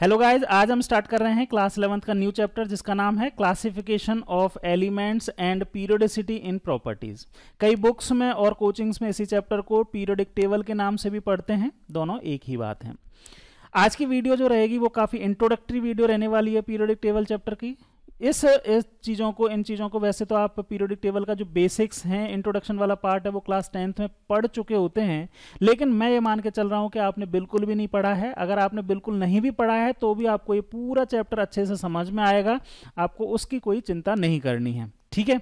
Hello guys आज हम start कर रहे हैं क्लास इलेवंथ का न्यू चैप्टर जिसका नाम है classification of elements and periodicity in properties कई बुक्स में और कोचिंग्स में इसी चैप्टर को पीरियोडिक टेबल के नाम से भी पढ़ते हैं दोनों एक ही बात है आज की वीडियो जो रहेगी वो काफ़ी इंट्रोडक्टरी वीडियो रहने वाली है पीरियोडिक टेबल चैप्टर की इस, इस चीज़ों को इन चीज़ों को वैसे तो आप पीरियोडिक टेबल का जो बेसिक्स हैं इंट्रोडक्शन वाला पार्ट है वो क्लास टेंथ में पढ़ चुके होते हैं लेकिन मैं ये मान के चल रहा हूँ कि आपने बिल्कुल भी नहीं पढ़ा है अगर आपने बिल्कुल नहीं भी पढ़ा है तो भी आपको ये पूरा चैप्टर अच्छे से समझ में आएगा आपको उसकी कोई चिंता नहीं करनी है ठीक है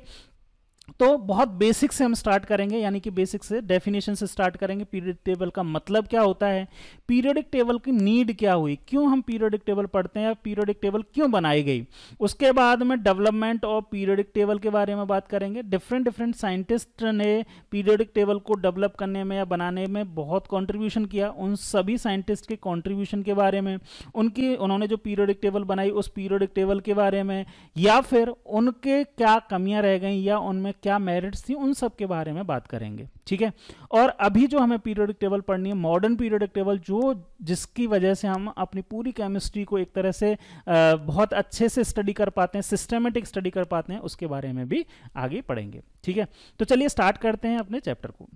तो बहुत बेसिक से हम स्टार्ट करेंगे यानी कि बेसिक से डेफिनेशन से स्टार्ट करेंगे पीरियडिक टेबल का मतलब क्या होता है पीरियडिक टेबल की नीड क्या हुई क्यों हम पीरियडिक टेबल पढ़ते हैं या पीरियडिक टेबल क्यों बनाई गई उसके बाद में डेवलपमेंट और पीरियडिक टेबल के बारे में बात करेंगे डिफरेंट डिफरेंट साइंटिस्ट ने पीरियडिक टेबल को डेवलप करने में या बनाने में बहुत कॉन्ट्रीब्यूशन किया उन सभी साइंटिस्ट के कॉन्ट्रीब्यूशन के बारे में उनकी उन्होंने जो पीरियडिक टेबल बनाई उस पीरियडिक टेबल के बारे में या फिर उनके क्या कमियाँ रह गई या उनमें क्या मेरिट्स थी उन सब के बारे में बात करेंगे ठीक है और अभी जो हमें पीरियडिक टेबल पढ़नी है मॉडर्न पीरियडिक टेबल जो जिसकी वजह से हम अपनी पूरी केमिस्ट्री को एक तरह से बहुत अच्छे से स्टडी कर पाते हैं सिस्टमेटिक स्टडी कर पाते हैं उसके बारे में भी आगे पढ़ेंगे ठीक है तो चलिए स्टार्ट करते हैं अपने चैप्टर को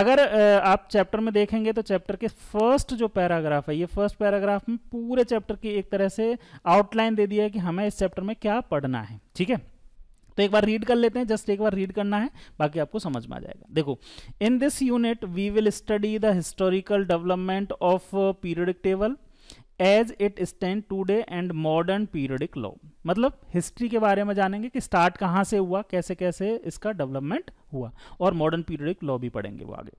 अगर आप चैप्टर में देखेंगे तो चैप्टर के फर्स्ट जो पैराग्राफ है ये फर्स्ट पैराग्राफ में पूरे चैप्टर की एक तरह से आउटलाइन दे दिया है कि हमें इस चैप्टर में क्या पढ़ना है ठीक है तो एक बार रीड कर लेते हैं जस्ट एक बार रीड करना है बाकी आपको समझ में आ जाएगा देखो in this unit we will study the historical development of periodic table as it stand today and modern periodic law मतलब हिस्ट्री के बारे में जानेंगे कि स्टार्ट कहाँ से हुआ कैसे कैसे इसका डेवलपमेंट हुआ और मॉडर्न पीरियडिक लॉ भी पढ़ेंगे वो आगे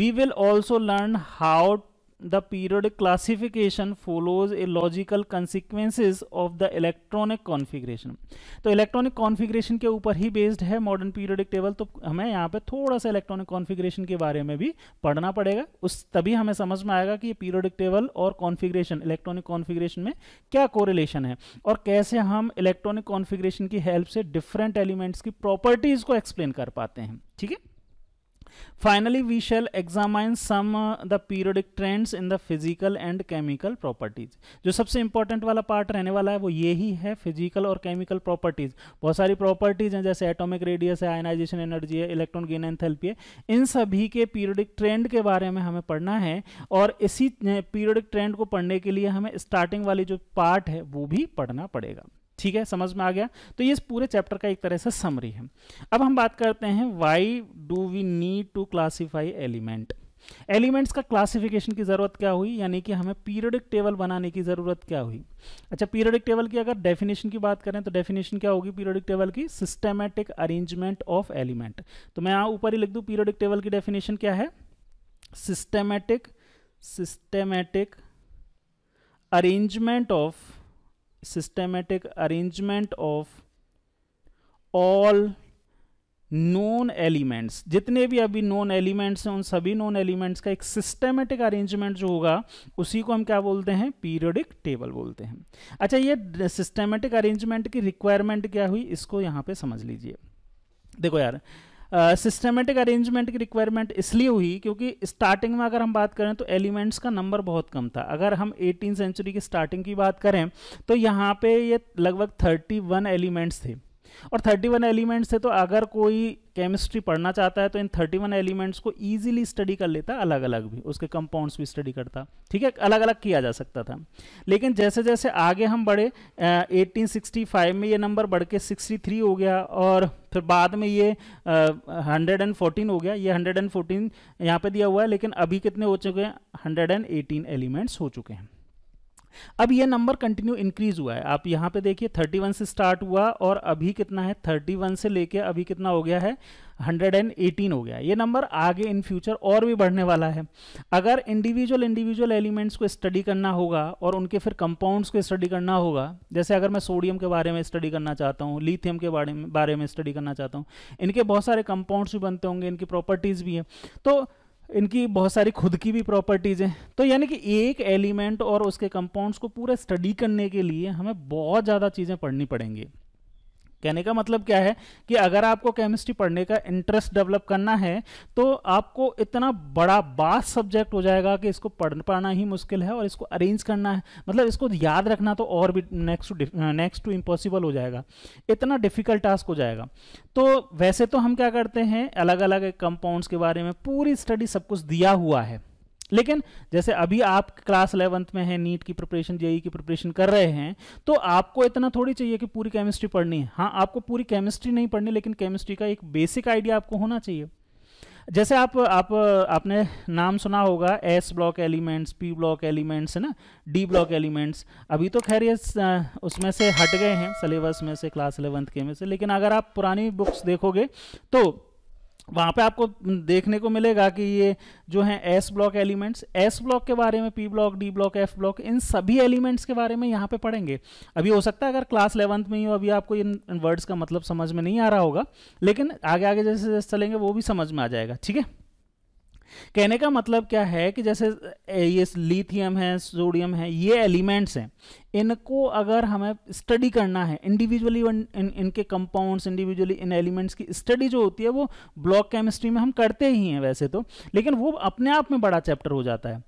we will also learn how the periodic classification follows a logical consequences of the electronic configuration तो electronic configuration के ऊपर ही based है modern periodic table तो हमें यहाँ पे थोड़ा सा electronic configuration के बारे में भी पढ़ना पड़ेगा उस तभी हमें समझ में आएगा कि ये periodic table और configuration electronic configuration में क्या correlation है और कैसे हम electronic configuration की help से different elements की properties को explain कर पाते हैं ठीक है Finally, we shall examine some uh, the periodic trends in the physical and chemical properties. जो सबसे important वाला part रहने वाला है वो ये ही है physical और chemical properties. बहुत सारी properties हैं जैसे atomic radius है ionization energy है electron gain enthalpy है इन सभी के periodic trend के बारे में हमें पढ़ना है और इसी periodic trend को पढ़ने के लिए हमें starting वाली जो part है वो भी पढ़ना पड़ेगा ठीक है समझ में आ गया तो ये पूरे चैप्टर का एक तरह से समरी है अब हम बात करते हैं why do we need to classify element elements का क्लासिफिकेशन की ज़रूरत क्या हुई यानी कि हमें पीरियडिक टेबल बनाने की ज़रूरत क्या हुई अच्छा पीरियडिक टेबल की अगर डेफिनेशन की बात करें तो डेफिनेशन क्या होगी पीरियडिक टेबल की सिस्टमेटिक अरेंजमेंट ऑफ एलिमेंट तो मैं यहाँ ऊपर ही लिख दूँ पीरियडिक टेबल की डेफिनेशन क्या है systematic systematic arrangement of systematic arrangement of all known elements जितने भी अभी नॉन एलिमेंट्स हैं उन सभी नॉन elements का एक systematic arrangement जो होगा उसी को हम क्या बोलते हैं पीरियडिक टेबल बोलते हैं अच्छा ये सिस्टमेटिक arrangement की रिक्वायरमेंट क्या हुई इसको यहाँ पे समझ लीजिए देखो यार सिस्टमेटिक अरेंजमेंट की रिक्वायरमेंट इसलिए हुई क्योंकि स्टार्टिंग में अगर हम बात करें तो एलिमेंट्स का नंबर बहुत कम था अगर हम एटीन सेंचुरी की स्टार्टिंग की बात करें तो यहाँ पे ये लगभग थर्टी वन एलिमेंट्स थे और 31 एलिमेंट्स है तो अगर कोई केमिस्ट्री पढ़ना चाहता है तो इन 31 एलिमेंट्स को ईजिली स्टडी कर लेता अलग अलग भी उसके कंपाउंड्स भी स्टडी करता ठीक है अलग अलग किया जा सकता था लेकिन जैसे जैसे आगे हम बढ़े एटीन में ये नंबर बढ़ के सिक्सटी हो गया और फिर बाद में ये हंड्रेड एंड फोर्टीन हो गया ये हंड्रेड एंड फोर्टीन यहाँ पर दिया हुआ है लेकिन अभी कितने हो चुके हैं हंड्रेड एंड एटीन एलिमेंट्स हो चुके हैं अब ये नंबर कंटिन्यू इंक्रीज हुआ है आप यहाँ पे देखिए 31 से स्टार्ट हुआ और अभी कितना है 31 से लेके अभी कितना हो गया है 118 हो गया ये नंबर आगे इन फ्यूचर और भी बढ़ने वाला है अगर इंडिविजुअल इंडिविजुअल एलिमेंट्स को स्टडी करना होगा और उनके फिर कंपाउंड्स को स्टडी करना होगा जैसे अगर मैं सोडियम के बारे में स्टडी करना चाहता हूँ लिथियम के बारे में बारे में स्टडी करना चाहता हूँ इनके बहुत सारे कंपाउंड्स भी बनते होंगे इनकी प्रॉपर्टीज़ भी हैं तो इनकी बहुत सारी खुद की भी प्रॉपर्टीज़ हैं तो यानी कि एक एलिमेंट और उसके कंपाउंड्स को पूरा स्टडी करने के लिए हमें बहुत ज़्यादा चीज़ें पढ़नी पड़ेंगी कहने का मतलब क्या है कि अगर आपको केमिस्ट्री पढ़ने का इंटरेस्ट डेवलप करना है तो आपको इतना बड़ा बास सब्जेक्ट हो जाएगा कि इसको पढ़ पाना ही मुश्किल है और इसको अरेंज करना है मतलब इसको याद रखना तो और भी next to next to impossible हो जाएगा इतना डिफिकल्ट टास्क हो जाएगा तो वैसे तो हम क्या करते हैं अलग अलग कंपाउंड्स के बारे में पूरी स्टडी सब कुछ दिया हुआ है लेकिन जैसे अभी आप क्लास इलेवंथ में हैं नीट की प्रिपरेशन जेई की प्रिपरेशन कर रहे हैं तो आपको इतना थोड़ी चाहिए कि पूरी केमिस्ट्री पढ़नी है हाँ आपको पूरी केमिस्ट्री नहीं पढ़नी लेकिन केमिस्ट्री का एक बेसिक आइडिया आपको होना चाहिए जैसे आप आप आपने नाम सुना होगा S block elements P block elements है ना डी ब्लॉक एलिमेंट्स अभी तो खैर ये उसमें से हट गए हैं सिलेबस में से क्लास इलेवंथ के में से लेकिन अगर आप पुरानी बुक्स देखोगे तो वहाँ पे आपको देखने को मिलेगा कि ये जो है S block elements S block के बारे में P block D block F block इन सभी एलिमेंट्स के बारे में यहाँ पे पढ़ेंगे अभी हो सकता है अगर क्लास इलेवंथ में ही हो अभी आपको इन वर्ड्स का मतलब समझ में नहीं आ रहा होगा लेकिन आगे आगे जैसे जैसे चलेंगे वो भी समझ में आ जाएगा ठीक है कहने का मतलब क्या है कि जैसे ये लिथियम है सोडियम है ये एलिमेंट्स हैं इनको अगर हमें स्टडी करना है इंडिविजुअली इन, इनके कंपाउंड्स इंडिविजुअली इन एलिमेंट्स की स्टडी जो होती है वो ब्लॉक केमिस्ट्री में हम करते ही हैं वैसे तो लेकिन वो अपने आप में बड़ा चैप्टर हो जाता है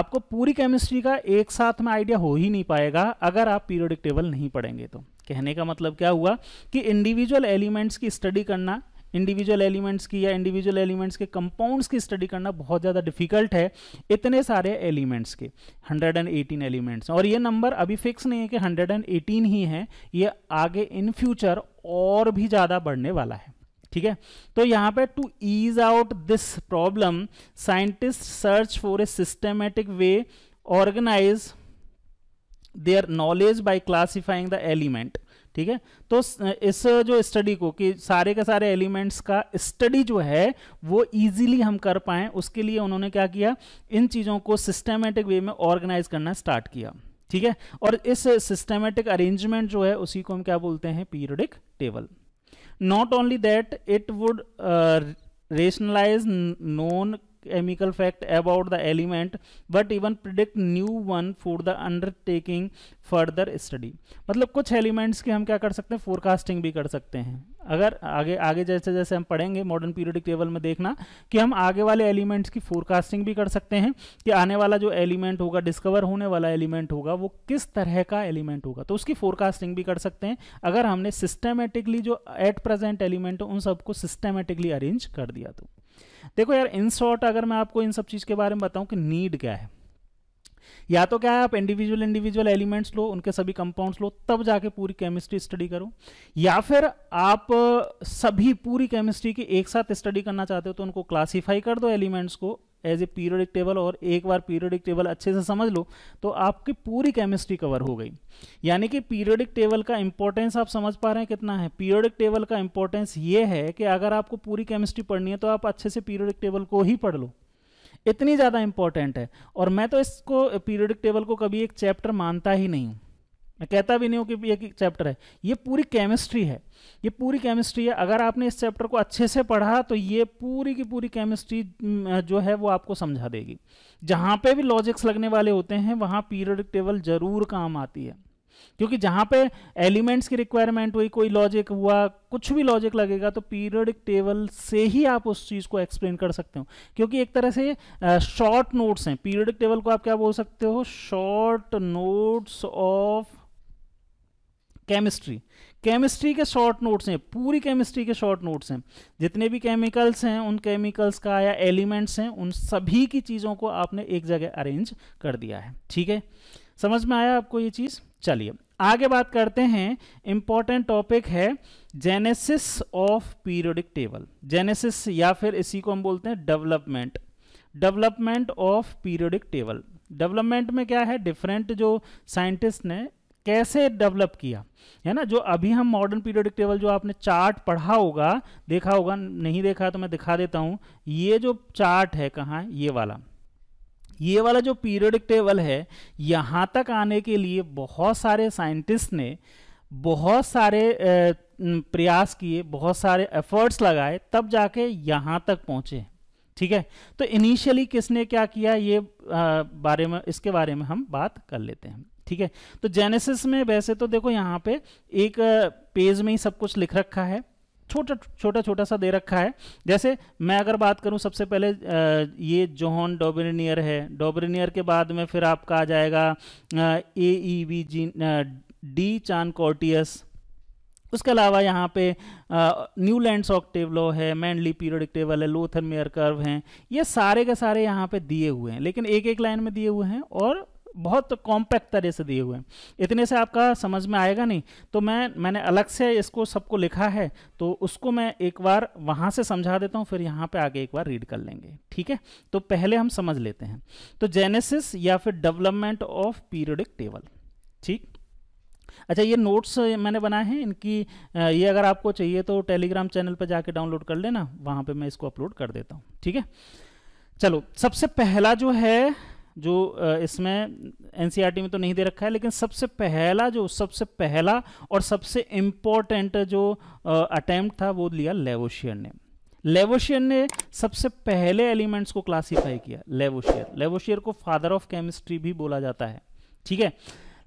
आपको पूरी केमिस्ट्री का एक साथ में आइडिया हो ही नहीं पाएगा अगर आप पीरियोडिक टेबल नहीं पढ़ेंगे तो कहने का मतलब क्या हुआ कि इंडिविजुअल एलिमेंट्स की स्टडी करना इंडिविजुअल एलिमेंट्स की या इंडिविजुअल एलिमेंट्स के कंपाउंड्स की स्टडी करना बहुत ज़्यादा डिफिकल्ट है इतने सारे एलिमेंट्स के 118 एलिमेंट्स और ये नंबर अभी फिक्स नहीं है कि 118 ही हैं ये आगे इन फ्यूचर और भी ज़्यादा बढ़ने वाला है ठीक है तो यहाँ पे to ease out this problem scientist search for a systematic way organize their knowledge by classifying the element ठीक है तो इस जो स्टडी को कि सारे के सारे एलिमेंट्स का स्टडी जो है वो इजीली हम कर पाए उसके लिए उन्होंने क्या किया इन चीज़ों को सिस्टमेटिक वे में ऑर्गेनाइज करना स्टार्ट किया ठीक है और इस सिस्टमेटिक अरेंजमेंट जो है उसी को हम क्या बोलते हैं periodic table not only that it would rationalize known chemical fact about the element but even predict new one for the undertaking further study मतलब कुछ एलिमेंट्स की हम क्या कर सकते हैं फोरकास्टिंग भी कर सकते हैं अगर आगे आगे जैसे जैसे हम पढ़ेंगे मॉडर्न पीरियडिक टेबल में देखना कि हम आगे वाले एलिमेंट्स की फोरकास्टिंग भी कर सकते हैं कि आने वाला जो एलिमेंट होगा डिस्कवर होने वाला एलिमेंट होगा वो किस तरह का एलिमेंट होगा तो उसकी फोरकास्टिंग भी कर सकते हैं अगर हमने सिस्टमेटिकली जो एट प्रेजेंट एलिमेंट उन सबको सिस्टमेटिकली अरेंज कर दिया तो देखो यार इन शॉर्ट अगर मैं आपको इन सब चीज़ के बारे में बताऊं कि नीड क्या है या तो क्या है आप इंडिविजुअल इंडिविजुअल एलिमेंट्स लो उनके सभी कंपाउंड्स लो तब जाके पूरी केमिस्ट्री स्टडी करो या फिर आप सभी पूरी केमिस्ट्री की एक साथ स्टडी करना चाहते हो तो उनको क्लासिफाई कर दो एलिमेंट्स को एज ए पीरियडिक टेबल और एक बार पीरियडिक टेबल अच्छे से समझ लो तो आपकी पूरी केमिस्ट्री कवर हो गई यानी कि पीरियडिक टेबल का इंपॉर्टेंस आप समझ पा रहे हैं कितना है पीरियडिक टेबल का इंपॉर्टेंस ये है कि अगर आपको पूरी केमिस्ट्री पढ़नी है तो आप अच्छे से पीरियडिक टेबल को ही पढ़ लो इतनी ज़्यादा इंपॉर्टेंट है और मैं तो इसको पीरियडिक टेबल को कभी एक चैप्टर मानता ही नहीं हूँ मैं कहता भी नहीं हूँ कि ये चैप्टर है ये पूरी केमिस्ट्री है ये पूरी केमिस्ट्री है अगर आपने इस चैप्टर को अच्छे से पढ़ा तो ये पूरी की पूरी केमिस्ट्री जो है वो आपको समझा देगी जहाँ पे भी लॉजिक्स लगने वाले होते हैं वहाँ पीरियडिक टेबल जरूर काम आती है क्योंकि जहाँ पे एलिमेंट्स की रिक्वायरमेंट हुई कोई लॉजिक हुआ कुछ भी लॉजिक लगेगा तो पीरियडिक टेबल से ही आप उस चीज़ को एक्सप्लेन कर सकते हो क्योंकि एक तरह से शॉर्ट नोट्स हैं पीरियडिक टेबल को आप क्या बोल सकते हो short notes of chemistry chemistry के शॉर्ट नोट्स हैं पूरी केमिस्ट्री के शॉर्ट नोट्स हैं जितने भी केमिकल्स हैं उन केमिकल्स का या एलिमेंट्स हैं उन सभी की चीज़ों को आपने एक जगह अरेंज कर दिया है ठीक है समझ में आया आपको ये चीज़ चलिए आगे बात करते हैं इंपॉर्टेंट टॉपिक है genesis of periodic table genesis या फिर इसी को हम बोलते हैं development development of periodic table development में क्या है डिफरेंट जो साइंटिस्ट ने कैसे डेवलप किया है ना जो अभी हम मॉडर्न पीरियोडिक टेबल जो आपने चार्ट पढ़ा होगा देखा होगा नहीं देखा तो मैं दिखा देता हूं ये जो चार्ट है है ये वाला ये वाला जो पीरियोडिक टेबल है यहां तक आने के लिए बहुत सारे साइंटिस्ट ने बहुत सारे प्रयास किए बहुत सारे एफर्ट्स लगाए तब जाके यहां तक पहुंचे ठीक है तो इनिशियली किसने क्या किया ये आ, बारे में इसके बारे में हम बात कर लेते हैं ठीक है तो जेनेसिस में वैसे तो देखो यहाँ पे एक पेज में ही सब कुछ लिख रखा है छोटा छोटा छोटा सा दे रखा है जैसे मैं अगर बात करूं सबसे पहले ये जोहन डोबरिनियर है डोबरिनियर के बाद में फिर आपका आ जाएगा A E V e G de Chancourtois उसके अलावा यहाँ पे न्यू लैंड ऑक्टेव लॉ है मैंडली पीरियडिक टेबल है लोथन मेयर कर्व हैं ये सारे के सारे यहाँ पे दिए हुए हैं लेकिन एक एक लाइन में दिए हुए हैं और बहुत कॉम्पैक्ट तरह से दिए हुए हैं इतने से आपका समझ में आएगा नहीं तो मैं मैंने अलग से इसको सबको लिखा है तो उसको मैं एक बार वहाँ से समझा देता हूँ फिर यहाँ पे आगे एक बार रीड कर लेंगे ठीक है तो पहले हम समझ लेते हैं तो जेनेसिस या फिर डेवलपमेंट ऑफ पीरियडिक टेबल ठीक अच्छा ये नोट्स मैंने बनाए हैं इनकी ये अगर आपको चाहिए तो टेलीग्राम चैनल पर जाके डाउनलोड कर लेना वहाँ पर मैं इसको अपलोड कर देता हूँ ठीक है चलो सबसे पहला जो है जो इसमें एन e में तो नहीं दे रखा है लेकिन सबसे पहला जो सबसे पहला और सबसे इम्पोर्टेंट जो अटैम्प्ट था वो लिया लेवोशियर ने लेवोशियर ने सबसे पहले एलिमेंट्स को क्लासीफाई किया लेवोशियर लेवोशियर को फादर ऑफ केमिस्ट्री भी बोला जाता है ठीक है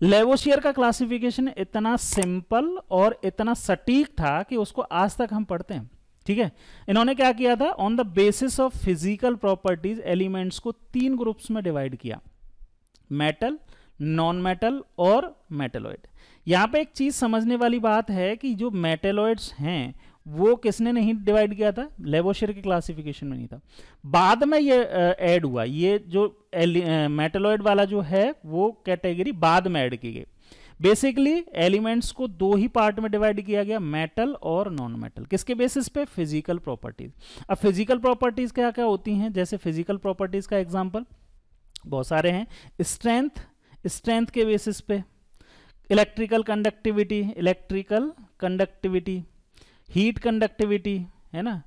लेवोशियर का क्लासिफिकेशन इतना सिंपल और इतना सटीक था कि उसको आज तक हम पढ़ते हैं ठीक है इन्होंने क्या किया था on the basis of physical properties elements को तीन ग्रुप्स में डिवाइड किया मेटल नॉन मेटल और मेटेलॉइड यहां पे एक चीज़ समझने वाली बात है कि जो मेटेलॉइड्स हैं वो किसने नहीं डिवाइड किया था लेबोशर के क्लासिफिकेशन में नहीं था बाद में ये ऐड हुआ ये जो मेटेलॉइड वाला जो है वो कैटेगरी बाद में ऐड की गई बेसिकली एलिमेंट्स को दो ही पार्ट में डिवाइड किया गया मेटल और नॉन मेटल किसके बेसिस पे फिजिकल प्रॉपर्टीज अब फिजिकल प्रॉपर्टीज क्या क्या होती हैं जैसे फिजिकल प्रॉपर्टीज का एग्जाम्पल बहुत सारे हैं स्ट्रेंथ स्ट्रेंथ के बेसिस पे electrical conductivity electrical conductivity heat conductivity है ना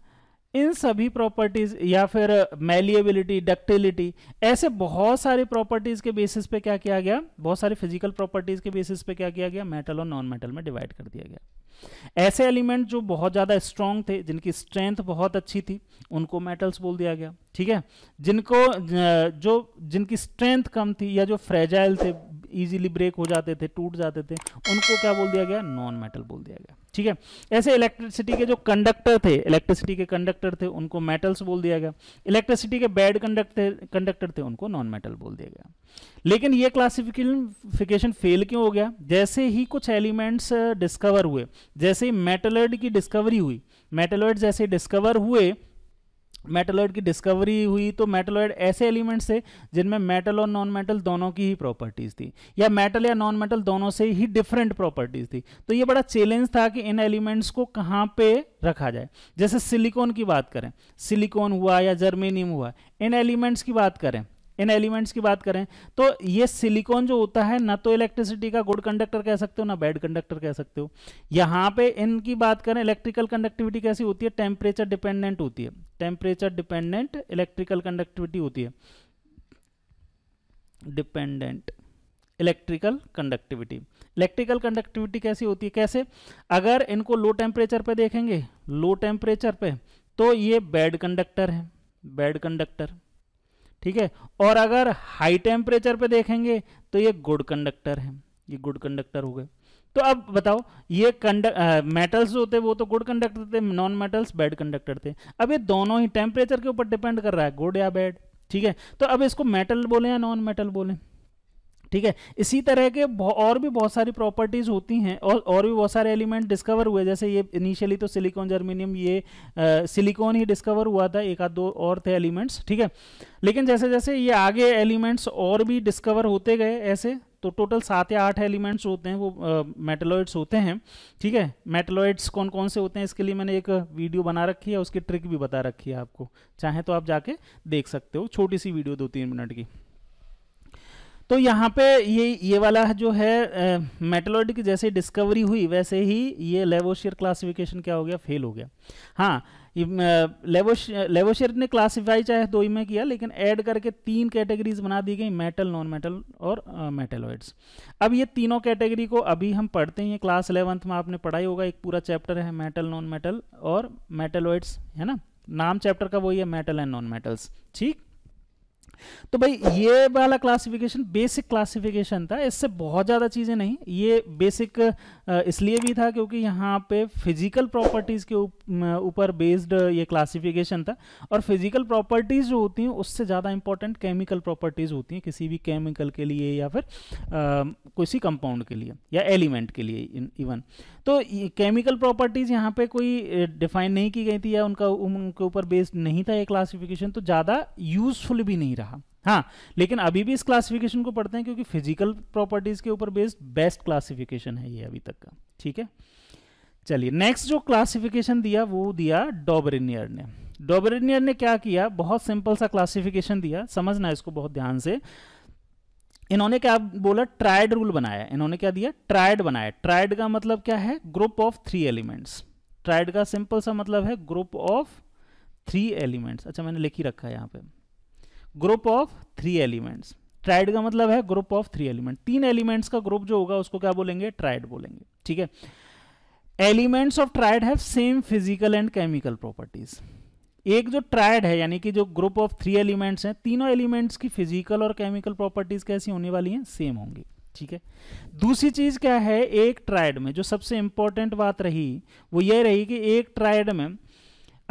इन सभी प्रॉपर्टीज या फिर मेलिएबिलिटी uh, डक्टिलिटी ऐसे बहुत सारे प्रॉपर्टीज के बेसिस पे क्या किया गया बहुत सारे फिजिकल प्रॉपर्टीज के बेसिस पे क्या किया गया मेटल और नॉन मेटल में डिवाइड कर दिया गया ऐसे एलिमेंट जो बहुत ज़्यादा स्ट्रांग थे जिनकी स्ट्रेंथ बहुत अच्छी थी उनको मेटल्स बोल दिया गया ठीक है जिनको uh, जो जिनकी स्ट्रेंथ कम थी या जो फ्रेजाइल थे इजीली ब्रेक हो जाते थे टूट जाते थे उनको क्या बोल दिया गया नॉन मेटल बोल दिया गया ठीक है ऐसे इलेक्ट्रिसिटी के जो कंडक्टर थे इलेक्ट्रिसिटी के कंडक्टर थे उनको मेटल्स बोल दिया गया इलेक्ट्रिसिटी के बैड कंडक्टर कंडक्टर थे उनको नॉन मेटल बोल दिया गया लेकिन ये क्लासिफिकेशन फेल क्यों हो गया जैसे ही कुछ एलिमेंट्स डिस्कवर uh, हुए जैसे ही मेटलर्ड की डिस्कवरी हुई मेटलर्ड जैसे डिस्कवर हुए मेटलॉइड की डिस्कवरी हुई तो मेटलॉइड ऐसे एलिमेंट्स थे जिनमें मेटल और नॉन मेटल दोनों की ही प्रॉपर्टीज़ थी या मेटल या नॉन मेटल दोनों से ही डिफरेंट प्रॉपर्टीज़ थी तो ये बड़ा चैलेंज था कि इन एलिमेंट्स को कहाँ पे रखा जाए जैसे सिलिकॉन की बात करें सिलिकॉन हुआ या जर्मेनियम हुआ इन एलिमेंट्स की बात करें इन एलिमेंट्स की बात करें तो ये सिलिकॉन जो होता है ना तो इलेक्ट्रिसिटी का गुड कंडक्टर कह सकते हो ना बैड कंडक्टर कह सकते हो यहाँ पे इनकी बात करें इलेक्ट्रिकल कंडक्टिविटी कैसी होती है टेम्परेचर डिपेंडेंट होती है टेम्परेचर डिपेंडेंट इलेक्ट्रिकल कंडक्टिविटी होती है dependent electrical conductivity electrical conductivity कैसी होती है कैसे अगर इनको लो टेम्परेचर पे देखेंगे लो टेम्परेचर पे तो ये बैड कंडक्टर है बैड कंडक्टर ठीक है और अगर हाई टेम्परेचर पे देखेंगे तो ये गुड कंडक्टर है ये गुड कंडक्टर हो गए तो अब बताओ ये मेटल्स जो होते वो तो गुड कंडक्टर थे नॉन मेटल्स बैड कंडक्टर थे अब ये दोनों ही टेम्परेचर के ऊपर डिपेंड कर रहा है गुड या बैड ठीक है तो अब इसको मेटल बोले या नॉन मेटल बोले ठीक है इसी तरह के और भी बहुत सारी प्रॉपर्टीज़ होती हैं और और भी बहुत सारे एलिमेंट डिस्कवर हुए जैसे ये इनिशियली तो सिलिकॉन जर्मीनियम ये सिलिकॉन ही डिस्कवर हुआ था एक आध दो और थे एलिमेंट्स ठीक है लेकिन जैसे जैसे ये आगे एलिमेंट्स और भी डिस्कवर होते गए ऐसे तो टोटल सात या आठ एलिमेंट्स होते हैं वो मेटलॉइड्स uh, होते हैं ठीक है मेटलॉइड्स कौन कौन से होते हैं इसके लिए मैंने एक वीडियो बना रखी है उसकी ट्रिक भी बता रखी है आपको चाहे तो आप जाके देख सकते हो छोटी सी वीडियो दो तीन मिनट की तो यहाँ पे ये ये वाला जो है मेटलॉइड की जैसे डिस्कवरी हुई वैसे ही ये लेवोशियर क्लासिफिकेशन क्या हो गया फेल हो गया हाँ लेवोशियर ने क्लासिफाई चाहे दो तो ही में किया लेकिन ऐड करके तीन कैटेगरीज बना दी गई मेटल नॉन मेटल और मेटेलॉइड्स अब ये तीनों कैटेगरी को अभी हम पढ़ते हैं क्लास इलेवंथ में आपने पढ़ाई होगा एक पूरा चैप्टर है मेटल नॉन मेटल और मेटेलॉइड्स है ना नाम चैप्टर का वही है मेटल एंड नॉन मेटल्स ठीक तो भाई ये वाला क्लासिफिकेशन बेसिक क्लासिफिकेशन था इससे बहुत ज़्यादा चीज़ें नहीं ये बेसिक इसलिए भी था क्योंकि यहाँ पे फिजिकल प्रॉपर्टीज़ के ऊपर बेस्ड ये क्लासिफिकेशन था और फिजिकल प्रॉपर्टीज़ जो होती हैं उससे ज़्यादा इंपॉर्टेंट केमिकल प्रॉपर्टीज़ होती हैं किसी भी केमिकल के लिए या फिर किसी कंपाउंड के लिए या एलिमेंट के लिए इवन तो केमिकल प्रॉपर्टीज़ यहाँ पे कोई डिफाइन नहीं की गई थी या उनका उनके ऊपर बेस्ड नहीं था ये क्लासिफिकेशन तो ज़्यादा यूजफुल भी नहीं रहा रहा हाँ लेकिन अभी भी इस क्लासिफिकेशन को पढ़ते हैं क्योंकि फिजिकल प्रॉपर्टीज के ऊपर बेस्ड बेस्ट क्लासिफिकेशन है ये अभी तक का ठीक है चलिए नेक्स्ट जो क्लासिफिकेशन दिया वो दिया डॉबरिनियर ने डॉबरिनियर ने क्या किया बहुत सिंपल सा क्लासिफिकेशन दिया समझना इसको बहुत ध्यान से इन्होंने क्या बोला ट्राइड रूल बनाया इन्होंने क्या दिया ट्राइड बनाया ट्राइड का मतलब क्या है group of three elements triad का सिंपल सा मतलब है ग्रुप ऑफ थ्री एलिमेंट्स अच्छा मैंने लिख ही रखा है यहाँ पे group of three elements triad का मतलब है ग्रुप ऑफ थ्री एलिमेंट तीन एलिमेंट्स का ग्रुप जो होगा उसको क्या बोलेंगे ट्राइड बोलेंगे ठीक है elements of triad have same physical and chemical properties एक जो ट्राइड है यानी कि जो ग्रुप ऑफ थ्री एलिमेंट्स हैं तीनों एलिमेंट्स की फिजिकल और केमिकल प्रॉपर्टीज कैसी होने वाली हैं सेम होंगी ठीक है दूसरी चीज क्या है एक ट्राइड में जो सबसे इंपॉर्टेंट बात रही वो ये रही कि एक ट्राइड में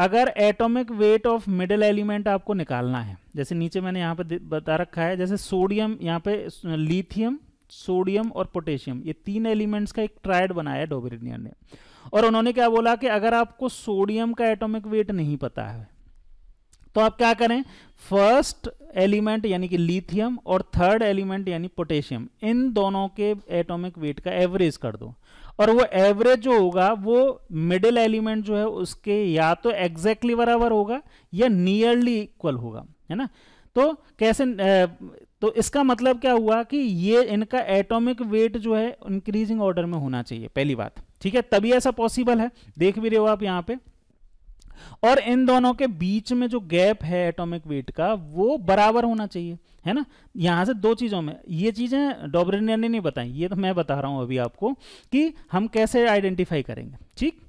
अगर atomic weight of middle element आपको निकालना है जैसे नीचे मैंने यहाँ पे बता रखा है जैसे सोडियम यहाँ पे लिथियम सोडियम और पोटेशियम ये तीन एलिमेंट्स का एक ट्रायड बनाया है डोबेरिनियन ने और उन्होंने क्या बोला कि अगर आपको सोडियम का एटॉमिक वेट नहीं पता है तो आप क्या करें फर्स्ट एलिमेंट यानी कि लिथियम और थर्ड एलिमेंट यानी पोटेशियम इन दोनों के एटॉमिक वेट का एवरेज कर दो और वो एवरेज जो होगा वो मिडिल एलिमेंट जो है उसके या तो एग्जैक्टली बराबर होगा या नियरली इक्वल होगा है ना तो कैसे तो इसका मतलब क्या हुआ कि ये इनका एटॉमिक वेट जो है इंक्रीजिंग ऑर्डर में होना चाहिए पहली बात ठीक है तभी ऐसा पॉसिबल है देख भी रहे हो आप यहाँ पे और इन दोनों के बीच में जो गैप है एटॉमिक वेट का वो बराबर होना चाहिए है ना यहां से दो चीजों में ये चीजें डॉब्रेनियर ने नहीं बताई ये तो मैं बता रहा हूं अभी आपको कि हम कैसे आइडेंटिफाई करेंगे ठीक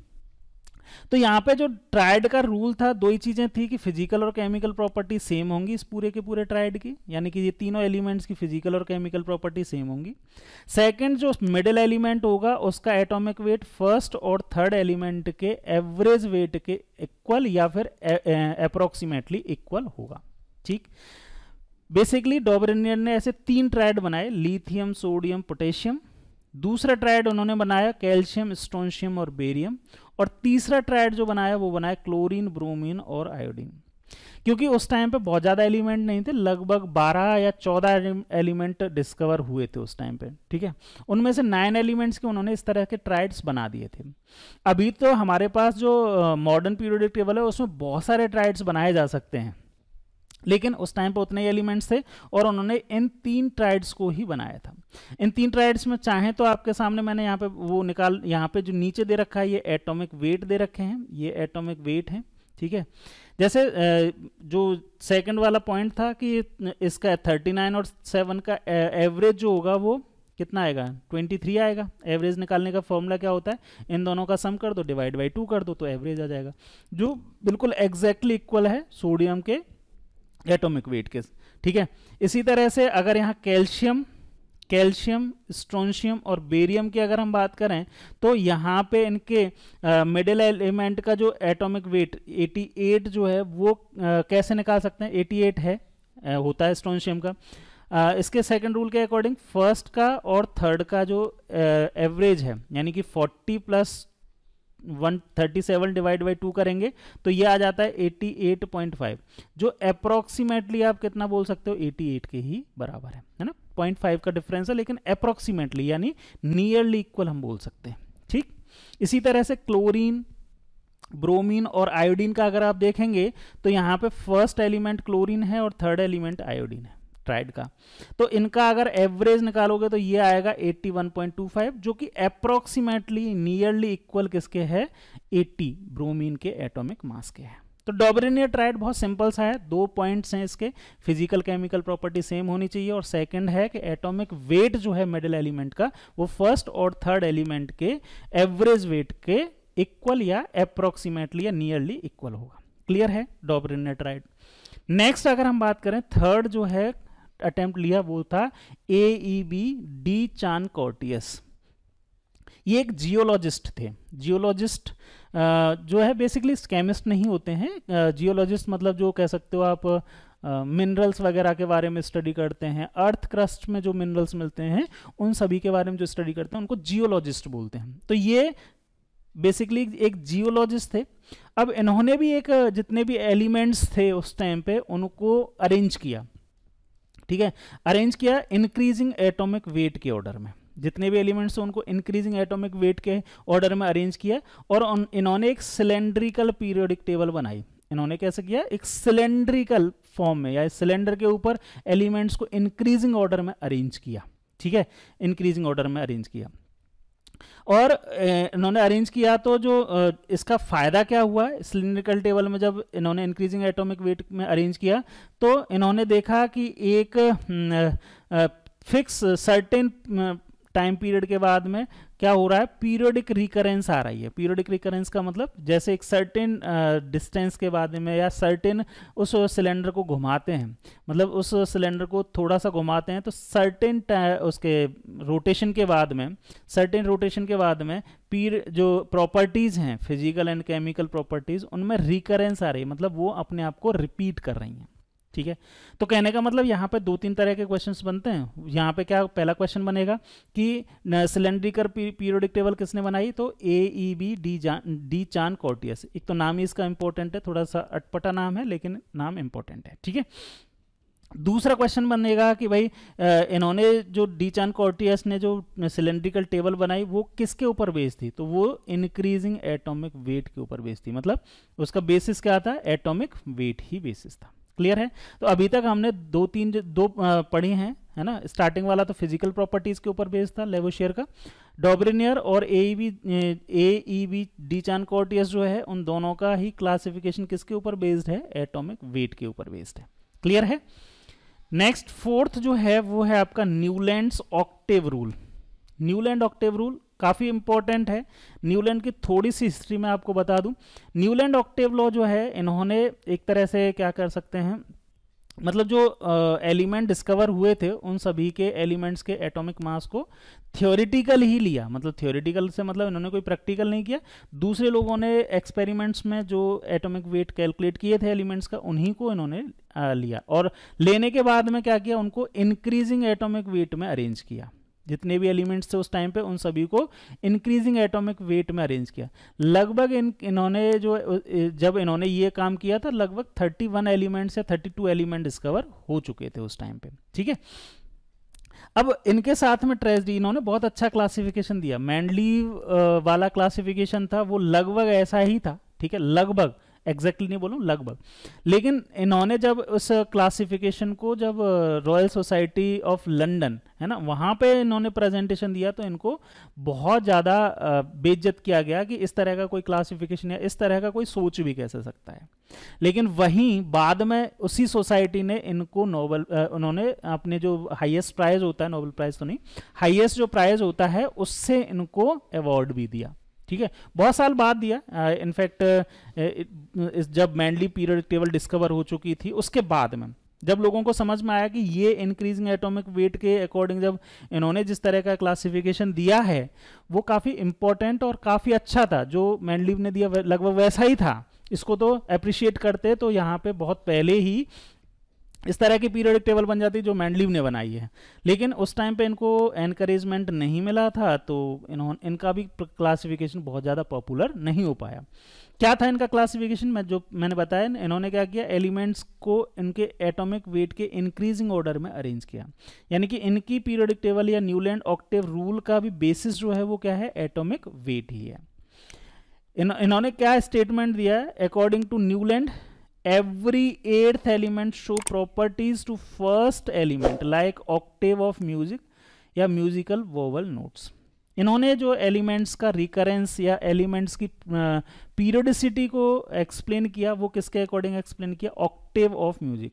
तो यहाँ पे जो ट्राइड का रूल था दो ही चीज़ें थी कि फिजिकल और केमिकल प्रॉपर्टी सेम होंगी इस पूरे के पूरे ट्राइड की यानी कि ये तीनों एलिमेंट्स की फिजिकल और केमिकल प्रॉपर्टी सेम होंगी सेकंड जो मिडिल एलिमेंट होगा उसका एटॉमिक वेट फर्स्ट और थर्ड एलिमेंट के एवरेज वेट के इक्वल या फिर अप्रोक्सीमेटली इक्वल होगा ठीक बेसिकली डॉबरेनियन ने ऐसे तीन ट्राइड बनाए लिथियम सोडियम पोटेशियम दूसरा ट्राइड उन्होंने बनाया कैल्शियम स्टोनशियम और बेरियम और तीसरा ट्राइड जो बनाया वो बनाया क्लोरीन ब्रोमीन और आयोडीन क्योंकि उस टाइम पे बहुत ज़्यादा एलिमेंट नहीं थे लगभग 12 या 14 एलिमेंट डिस्कवर हुए थे उस टाइम पे ठीक है उनमें से नाइन एलिमेंट्स के उन्होंने इस तरह के ट्राइड्स बना दिए थे अभी तो हमारे पास जो मॉडर्न पीरियोडिक टेबल है उसमें बहुत सारे ट्राइड्स बनाए जा सकते हैं लेकिन उस टाइम पर उतने एलिमेंट्स थे और उन्होंने इन तीन ट्राइड्स को ही बनाया था इन तीन ट्राइड्स में चाहें तो आपके सामने मैंने यहाँ पे वो निकाल यहाँ पे जो नीचे दे रखा है ये एटॉमिक वेट दे रखे हैं ये एटॉमिक वेट है ठीक है जैसे जो सेकंड वाला पॉइंट था कि इसका थर्टी नाइन और सेवन का एवरेज जो होगा वो कितना आएगा ट्वेंटी थ्री आएगा एवरेज निकालने का फॉर्मूला क्या होता है इन दोनों का सम कर दो डिवाइड बाई टू कर दो तो एवरेज आ जाएगा जो बिल्कुल एग्जैक्टली exactly इक्वल है सोडियम के एटॉमिक वेट के ठीक है इसी तरह से अगर यहाँ कैल्शियम कैल्शियम स्ट्रोनशियम और बेरियम की अगर हम बात करें तो यहाँ पे इनके मिडिल एलिमेंट का जो एटॉमिक वेट 88 जो है वो आ, कैसे निकाल सकते हैं 88 है आ, होता है स्ट्रोनशियम का आ, इसके सेकंड रूल के अकॉर्डिंग फर्स्ट का और थर्ड का जो एवरेज है यानी कि 40 plus one thirty seven divide by two करेंगे तो ये आ जाता है एट्टी एट पॉइंट फाइव जो अप्रोक्सीमेटली आप कितना बोल सकते हो एटी एट के ही बराबर है है ना पॉइंट फाइव का डिफरेंस है लेकिन अप्रोक्सीमेटली यानी नियरली इक्वल हम बोल सकते हैं ठीक इसी तरह से क्लोरीन ब्रोमीन और आयोडीन का अगर आप देखेंगे तो यहाँ पे फर्स्ट एलिमेंट क्लोरीन है और थर्ड एलिमेंट आयोडीन है ट्राइड का तो इनका अगर एवरेज निकालोगे तो ये आएगा 81.25 जो कि अप्रोक्सीमेटली नियरली इक्वल किसके है 80 ब्रोमीन के एटॉमिक मास के है तो डॉबरिनियर ट्राइड बहुत सिंपल सा है दो पॉइंट्स हैं इसके फिजिकल केमिकल प्रॉपर्टी सेम होनी चाहिए और सेकंड है कि एटॉमिक वेट जो है मेडल एलिमेंट का वो फर्स्ट और थर्ड एलिमेंट के एवरेज वेट के इक्वल या अप्रोक्सीमेटली या नियरली इक्वल होगा क्लियर है डॉबरिनियर ट्राइड नेक्स्ट अगर हम बात करें थर्ड जो है अटेम्प्ट लिया वो था ए ई बी डी चान कॉर्टियस ये एक जियोलॉजिस्ट थे जियोलॉजिस्ट जो है बेसिकली केमिस्ट नहीं होते हैं जियोलॉजिस्ट मतलब जो कह सकते हो आप मिनरल्स वगैरह के बारे में स्टडी करते हैं अर्थ क्रस्ट में जो मिनरल्स मिलते हैं उन सभी के बारे में जो स्टडी करते हैं उनको जियोलॉजिस्ट बोलते हैं तो ये बेसिकली एक जियोलॉजिस्ट थे अब इन्होंने भी एक जितने भी एलिमेंट्स थे उस टाइम पे उनको अरेंज किया ठीक है अरेंज किया इंक्रीजिंग एटॉमिक वेट के ऑर्डर में जितने भी एलिमेंट्स हैं उनको इंक्रीजिंग एटॉमिक वेट के ऑर्डर में अरेंज किया और इन्होंने एक सिलेंड्रिकल पीरियोडिक टेबल बनाई इन्होंने कैसे किया एक सिलेंड्रिकल फॉर्म में या सिलेंडर के ऊपर एलिमेंट्स को इंक्रीजिंग ऑर्डर में अरेंज किया ठीक है इंक्रीजिंग ऑर्डर में अरेंज किया और इन्होंने अरेंज किया तो जो इसका फ़ायदा क्या हुआ सिलिंड्रिकल टेबल में जब इन्होंने इंक्रीजिंग एटॉमिक वेट में अरेंज किया तो इन्होंने देखा कि एक fix hmm, certain time period के बाद में क्या हो रहा है पीरियोडिक रिकरेंस आ रही है पीरियोडिक रिकरेंस का मतलब जैसे एक सर्टेन डिस्टेंस के बाद में या सर्टेन उस सिलेंडर को घुमाते हैं मतलब उस सिलेंडर को थोड़ा सा घुमाते हैं तो सर्टेन उसके रोटेशन के बाद में सर्टेन रोटेशन के बाद में पीर जो प्रॉपर्टीज़ हैं फिजिकल एंड केमिकल प्रॉपर्टीज़ उनमें रिकरेंस आ रही है मतलब वो अपने आप को रिपीट कर रही हैं ठीक है तो कहने का मतलब यहाँ पे दो तीन तरह के क्वेश्चंस बनते हैं यहाँ पे क्या पहला क्वेश्चन बनेगा कि सिलेंड्रिकल पीरियोडिक टेबल किसने बनाई तो ए ई बी डी जान डी चांद कॉर्टियस एक तो नाम ही इसका इंपॉर्टेंट है थोड़ा सा अटपटा नाम है लेकिन नाम इंपॉर्टेंट है ठीक है दूसरा क्वेश्चन बनेगा कि भाई इन्होंने जो डी चांद कॉर्टियस ने जो सिलेंड्रिकल टेबल बनाई वो किसके ऊपर बेस थी तो वो इंक्रीजिंग एटोमिक वेट के ऊपर बेस थी मतलब उसका बेसिस क्या था एटोमिक वेट ही बेसिस था क्लियर है तो अभी तक हमने दो तीन दो पढ़ी हैं है ना स्टार्टिंग वाला तो फिजिकल प्रॉपर्टीज के ऊपर बेस्ड था लेवोशेयर का डॉब्रिनियर और e A E B A E B de Chancourtois जो है उन दोनों का ही क्लासिफिकेशन किसके ऊपर बेस्ड है एटॉमिक वेट के ऊपर बेस्ड है क्लियर है नेक्स्ट फोर्थ जो है वो है आपका Newland octave rule Newland octave rule काफ़ी इम्पोर्टेंट है न्यूलैंड की थोड़ी सी हिस्ट्री में आपको बता दूं न्यूलैंड ऑक्टेव लॉ जो है इन्होंने एक तरह से क्या कर सकते हैं मतलब जो एलिमेंट डिस्कवर हुए थे उन सभी के एलिमेंट्स के एटॉमिक मास को थियोरिटिकल ही लिया मतलब थियोरिटिकल से मतलब इन्होंने कोई प्रैक्टिकल नहीं किया दूसरे लोगों ने एक्सपेरिमेंट्स में जो एटॉमिक वेट कैलकुलेट किए थे एलिमेंट्स का उन्हीं को इन्होंने लिया और लेने के बाद में क्या किया उनको इंक्रीजिंग एटोमिक वेट में अरेंज किया जितने भी एलिमेंट्स थे उस टाइम पे उन सभी को इंक्रीजिंग एटॉमिक वेट में अरेंज किया लगभग इन इन्होंने जो जब इन्होंने ये काम किया था लगभग 31 एलिमेंट्स या 32 एलिमेंट डिस्कवर हो चुके थे उस टाइम पे ठीक है अब इनके साथ में ट्रेजडी इन्होंने बहुत अच्छा क्लासिफिकेशन दिया मैंडली वाला क्लासिफिकेशन था वो लगभग ऐसा ही था ठीक है लगभग एग्जैक्टली नहीं बोलूँ लगभग लेकिन इन्होंने जब उस क्लासिफिकेशन को जब रॉयल सोसाइटी ऑफ लंदन है ना वहाँ पे इन्होंने प्रेजेंटेशन दिया तो इनको बहुत ज़्यादा बेज्जत किया गया कि इस तरह का कोई क्लासिफिकेशन या इस तरह का कोई सोच भी कैसे सकता है लेकिन वहीं बाद में उसी सोसाइटी ने इनको नोबल उन्होंने अपने जो हाईएस्ट प्राइज होता है नोबल प्राइज तो नहीं हाईएस्ट जो प्राइज होता है उससे इनको अवार्ड भी दिया ठीक है बहुत साल बाद दिया इनफैक्ट जब मैंडली पीरियड टेबल डिस्कवर हो चुकी थी उसके बाद में जब लोगों को समझ में आया कि ये इंक्रीजिंग एटॉमिक वेट के अकॉर्डिंग जब इन्होंने जिस तरह का क्लासिफिकेशन दिया है वो काफ़ी इंपॉर्टेंट और काफ़ी अच्छा था जो मैंडलीव ने दिया लगभग वैसा ही था इसको तो अप्रिशिएट करते तो यहाँ पे बहुत पहले ही इस तरह की पीरियडिक टेबल बन जाती जो मैंडलीव ने बनाई है लेकिन उस टाइम पे इनको एनकरेजमेंट नहीं मिला था तो इन्होंने इनका भी क्लासिफिकेशन बहुत ज़्यादा पॉपुलर नहीं हो पाया क्या था इनका क्लासिफिकेशन मैं जो मैंने बताया इन्होंने क्या किया एलिमेंट्स को इनके एटॉमिक वेट के इंक्रीजिंग ऑर्डर में अरेंज किया यानी कि इनकी पीरियडिक टेबल या न्यूलैंड ऑक्टिव रूल का भी बेसिस जो है वो क्या है एटोमिक वेट ही है इन्होंने क्या स्टेटमेंट दिया है according to Newland every eighth element show properties to first element like octave of music या म्यूजिकल वोवल नोट्स इन्होंने जो एलिमेंट्स का रिकरेंस या एलिमेंट्स की पीरियडिसिटी को एक्सप्लेन किया वो किसके अकॉर्डिंग एक्सप्लेन किया ऑक्टिव ऑफ म्यूजिक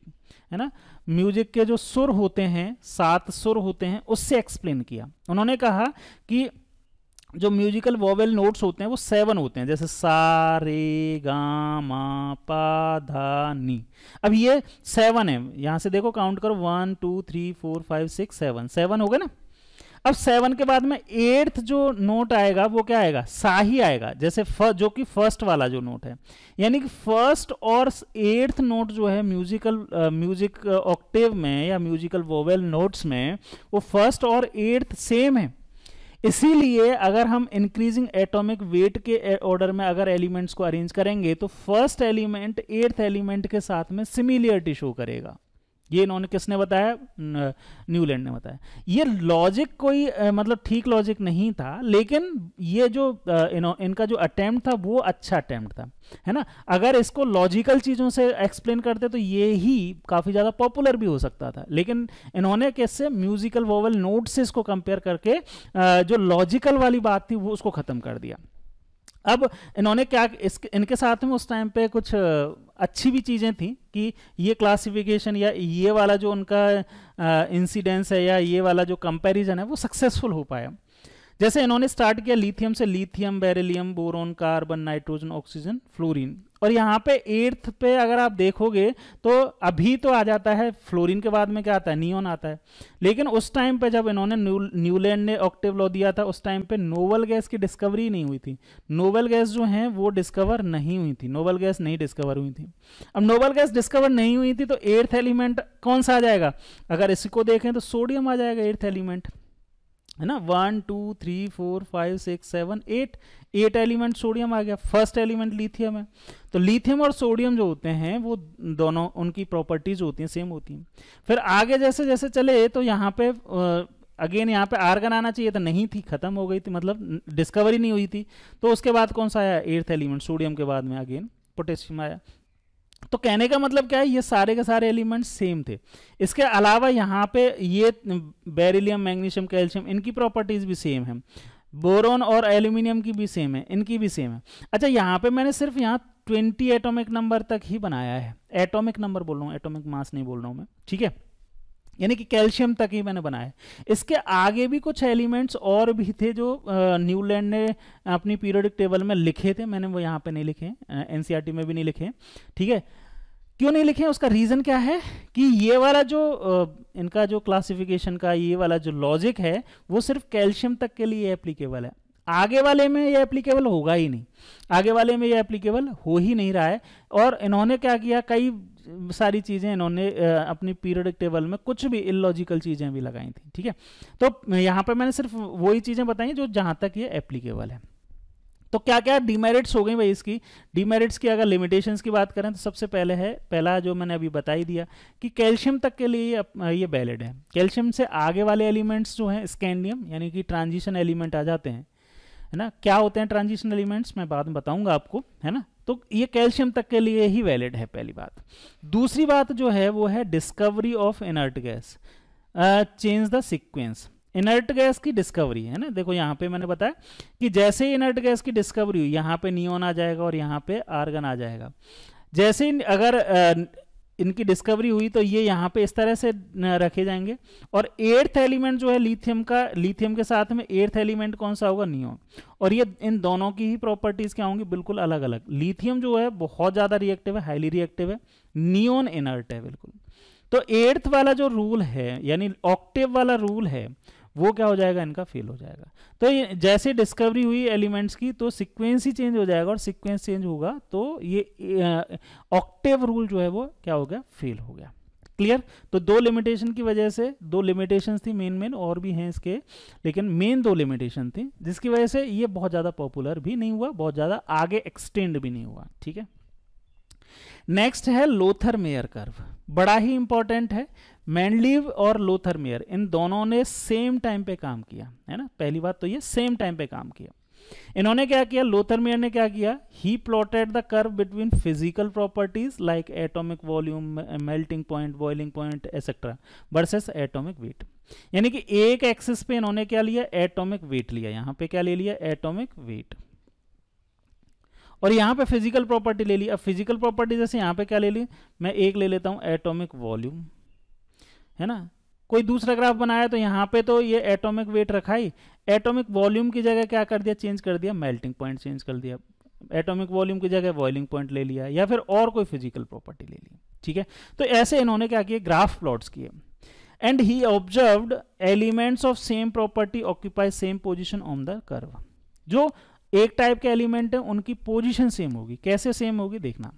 है ना म्यूजिक के जो सुर होते हैं सात सुर होते हैं उससे एक्सप्लेन किया उन्होंने कहा कि जो म्यूजिकल वोवेल नोट्स होते हैं वो सेवन होते हैं जैसे सा रे गा मा पा धा नी अब ये सेवन है यहाँ से देखो काउंट करो one two three four five six seven seven हो गए ना अब सेवन के बाद में एट्थ जो नोट आएगा वो क्या आएगा सा ही आएगा जैसे फ जो कि फर्स्ट वाला जो नोट है यानी कि फर्स्ट और एट्थ नोट जो है म्यूजिकल म्यूजिक ऑक्टेव में या म्यूजिकल वोवेल नोट्स में वो फर्स्ट और एट्थ सेम है इसीलिए अगर हम इंक्रीजिंग एटॉमिक वेट के ऑर्डर में अगर एलिमेंट्स को अरेंज करेंगे तो फर्स्ट एलिमेंट एट्थ एलिमेंट के साथ में सिमिलियरिटी शो करेगा ये इन्होंने किसने बताया न्यूलैंड ने बताया ये लॉजिक कोई मतलब ठीक लॉजिक नहीं था लेकिन ये जो इनो, इनका जो अटेम्प्ट था वो अच्छा अटेम्प्ट था है ना अगर इसको लॉजिकल चीज़ों से एक्सप्लेन करते तो ये ही काफ़ी ज़्यादा पॉपुलर भी हो सकता था लेकिन इन्होंने कैसे म्यूजिकल वोवल नोट से इसको कंपेयर करके जो लॉजिकल वाली बात थी वो उसको ख़त्म कर दिया अब इन्होंने क्या इस इनके साथ में उस टाइम पे कुछ अच्छी भी चीज़ें थी कि ये क्लासिफिकेशन या ये वाला जो उनका इंसिडेंस है या ये वाला जो कंपैरिजन है वो सक्सेसफुल हो पाया जैसे इन्होंने स्टार्ट किया लिथियम से lithium beryllium boron carbon nitrogen oxygen fluorine और यहाँ पे एर्थ पे अगर आप देखोगे तो अभी तो आ जाता है फ्लोरीन के बाद में क्या आता है नियोन आता है लेकिन उस टाइम पे जब इन्होंने न्यूलैंड ने ऑक्टिव लॉ दिया था उस टाइम पे नोवल गैस की डिस्कवरी नहीं हुई थी नोवल गैस जो है वो डिस्कवर नहीं हुई थी नोवल गैस नहीं डिस्कवर हुई थी अब नोवल गैस डिस्कवर नहीं हुई थी तो एर्थ एलिमेंट कौन सा आ जाएगा अगर इसको देखें तो सोडियम आ जाएगा एर्थ एलिमेंट है ना one two three four five six seven eight eight element sodium आ गया फर्स्ट एलिमेंट लिथियम है तो लिथियम और सोडियम जो होते हैं वो दोनों उनकी प्रॉपर्टीज होती हैं सेम होती हैं फिर आगे जैसे जैसे चले तो यहाँ पे अगेन यहाँ पे आर्गन आना चाहिए था नहीं थी खत्म हो गई थी मतलब डिस्कवरी नहीं हुई थी तो उसके बाद कौन सा आया एट्थ एलिमेंट सोडियम के बाद में अगेन पोटेशियम आया तो कहने का मतलब क्या है ये सारे के सारे एलिमेंट सेम थे इसके अलावा यहाँ पे ये बेरिलियम मैग्नीशियम कैल्शियम इनकी प्रॉपर्टीज भी सेम है बोरोन और एल्यूमिनियम की भी सेम है इनकी भी सेम है अच्छा यहाँ पे मैंने सिर्फ यहाँ ट्वेंटी एटॉमिक नंबर तक ही बनाया है एटॉमिक नंबर बोल रहा हूँ एटोमिक मास नहीं बोल रहा हूँ मैं ठीक है यानी कि कैल्शियम तक ही मैंने बनाया इसके आगे भी कुछ एलिमेंट्स और भी थे जो न्यूलैंड ने अपनी पीरियडिक टेबल में लिखे थे मैंने वो यहाँ पे नहीं लिखे एनसीईआरटी में भी नहीं लिखे ठीक है क्यों नहीं लिखे उसका रीज़न क्या है कि ये वाला जो इनका जो क्लासिफिकेशन का ये वाला जो लॉजिक है वो सिर्फ कैल्शियम तक के लिए एप्लीकेबल है आगे वाले में ये एप्लीकेबल होगा ही नहीं आगे वाले में ये एप्लीकेबल हो ही नहीं रहा है और इन्होंने क्या किया कई सारी चीज़ें इन्होंने अपनी पीरियडिक टेबल में कुछ भी इलॉजिकल चीज़ें भी लगाई थी ठीक है तो यहाँ पर मैंने सिर्फ वही चीज़ें बताई जो जहाँ तक ये एप्लीकेबल है तो क्या क्या डिमेरिट्स हो गई भाई इसकी डिमेरिट्स की अगर लिमिटेशंस की बात करें तो सबसे पहले है पहला जो मैंने अभी बता ही दिया कि कैल्शियम तक के लिए ये वैलिड है कैल्शियम से आगे वाले एलिमेंट्स जो हैं स्कैंडियम यानी कि ट्रांजिशन एलिमेंट आ जाते हैं है ना क्या होते हैं ट्रांजिशन एलिमेंट्स मैं बाद में बताऊंगा आपको है ना तो ये कैल्शियम तक के लिए ही वैलिड है पहली बात दूसरी बात जो है वो है discovery of inert gas change the sequence inert gas की डिस्कवरी है ना देखो यहाँ पे मैंने बताया कि जैसे ही इनर्ट गैस की डिस्कवरी हुई यहाँ पे नियोन आ जाएगा और यहाँ पे आर्गन आ जाएगा जैसे ही अगर uh, इनकी डिस्कवरी हुई तो ये यहाँ पे इस तरह से रखे जाएंगे और एर्थ एलिमेंट जो है लिथियम का लिथियम के साथ में एर्थ एलिमेंट कौन सा होगा नियोन और ये इन दोनों की ही प्रॉपर्टीज़ क्या होंगी बिल्कुल अलग अलग लिथियम जो है बहुत ज़्यादा रिएक्टिव है हाईली रिएक्टिव है नियोन इनर्ट है बिल्कुल तो एर्थ वाला जो रूल है यानी ऑक्टिव वाला रूल है वो क्या हो जाएगा इनका फेल हो जाएगा तो ये जैसे डिस्कवरी हुई एलिमेंट्स की तो सिक्वेंस ही चेंज हो जाएगा और सिक्वेंस चेंज होगा तो ये ऑक्टिव रूल जो है वो क्या हो गया फेल हो गया क्लियर तो दो लिमिटेशन की वजह से दो लिमिटेशंस थी मेन मेन और भी हैं इसके लेकिन मेन दो लिमिटेशन थी जिसकी वजह से ये बहुत ज़्यादा पॉपुलर भी नहीं हुआ बहुत ज़्यादा आगे एक्सटेंड भी नहीं हुआ ठीक है नेक्स्ट है लोथर मेयर कर्व बड़ा ही इंपॉर्टेंट है मैंडलिव और लोथर मेयर इन दोनों ने सेम टाइम पे काम किया है ना पहली बात तो ये सेम टाइम पे काम किया इन्होंने क्या किया लोथर मेयर ने क्या किया he plotted the curve between physical properties like atomic volume melting point boiling point etcetera versus atomic weight यानी कि एक एक्सिस पे इन्होंने क्या लिया एटॉमिक वेट लिया यहां पे क्या ले लिया एटॉमिक वेट और यहाँ पे फिजिकल प्रॉपर्टी ले ली अब फिजिकल प्रॉपर्टी जैसे यहाँ पे क्या ले ली मैं एक ले लेता हूँ एटॉमिक वॉल्यूम है ना कोई दूसरा ग्राफ बनाया तो यहाँ पे तो ये एटॉमिक वेट रखा ही एटॉमिक वॉल्यूम की जगह क्या कर दिया चेंज कर दिया मेल्टिंग पॉइंट चेंज कर दिया एटॉमिक वॉल्यूम की जगह बॉइलिंग पॉइंट ले लिया या फिर और कोई फिजिकल प्रॉपर्टी ले ली ठीक है तो ऐसे इन्होंने क्या किए ग्राफ प्लॉट्स किए and he observe elements of same property occupy same position on the curve जो एक टाइप के एलिमेंट है उनकी पोजिशन सेम होगी कैसे सेम होगी देखना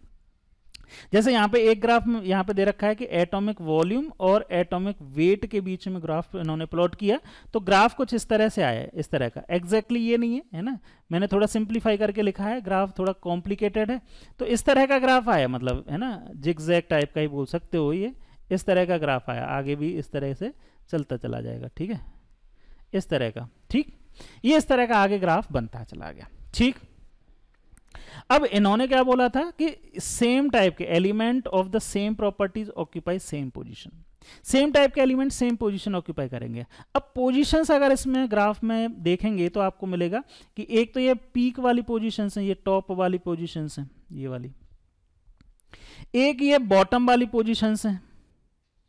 जैसे यहाँ पे एक ग्राफ यहाँ पे दे रखा है कि एटॉमिक वॉल्यूम और एटॉमिक वेट के बीच में ग्राफ इन्होंने प्लॉट किया तो ग्राफ कुछ इस तरह से आया है इस तरह का एग्जैक्टली exactly ये नहीं है है ना मैंने थोड़ा सिंप्लीफाई करके लिखा है ग्राफ थोड़ा कॉम्प्लिकेटेड है तो इस तरह का ग्राफ आया मतलब है ना जिगजैक टाइप का ही बोल सकते हो ये इस तरह का ग्राफ आया आगे भी इस तरह से चलता चला जाएगा ठीक है इस तरह का ठीक ये इस तरह का आगे ग्राफ बनता चला गया ठीक अब इन्होंने क्या बोला था कि सेम टाइप के element of the same properties occupy same position same type के एलिमेंट सेम पोजिशन ऑक्यूपाई करेंगे अब पोजिशन अगर इसमें ग्राफ में देखेंगे तो आपको मिलेगा कि एक तो ये पीक वाली पोजिशन है ये टॉप वाली पोजिशन है ये वाली एक ये बॉटम वाली पोजिशन है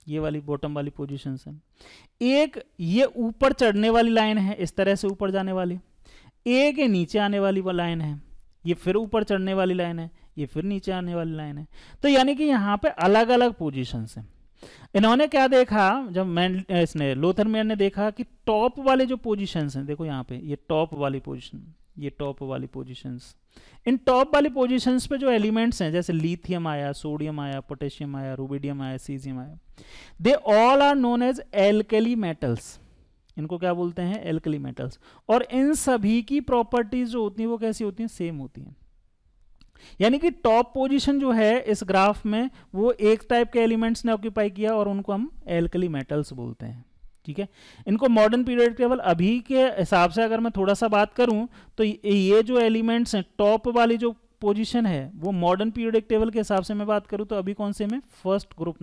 ये वाली बॉटम वाली पोजिशन है एक ये ऊपर चढ़ने वाली लाइन है इस तरह से ऊपर जाने वाली एक ये नीचे आने वाली लाइन है ये फिर ऊपर चढ़ने वाली लाइन है ये फिर नीचे आने वाली लाइन है तो यानी कि यहाँ पे अलग अलग पोजिशन है इन्होंने क्या देखा जब मैं इसने लोथर मैन ने देखा कि टॉप वाले जो पोजिशन हैं देखो यहाँ पे ये टॉप वाली पोजिशन ये टॉप वाली पोजिशंस इन टॉप वाली पोजिशंस पे जो एलिमेंट्स हैं जैसे लिथियम आया सोडियम आया पोटेशियम आया रूबिडियम आया सीजियम आया they all are known as alkali metals इनको क्या बोलते हैं एल्कली मेटल्स और इन सभी की प्रॉपर्टीज जो होती हैं वो कैसी होती हैं सेम होती हैं यानी कि टॉप पोजीशन जो है इस ग्राफ में वो एक टाइप के एलिमेंट्स ने ऑक्यूपाई किया और उनको हम एल्कली मेटल्स बोलते हैं ठीक है इनको मॉडर्न पीरियड केवल अभी के हिसाब से अगर मैं थोड़ा सा बात करूं तो ये जो एलिमेंट्स हैं टॉप वाली जो पोजीशन है वो मॉडर्न पीरियडिक टेबल के हिसाब से मैं बात करूं तो अभी कौन से में first group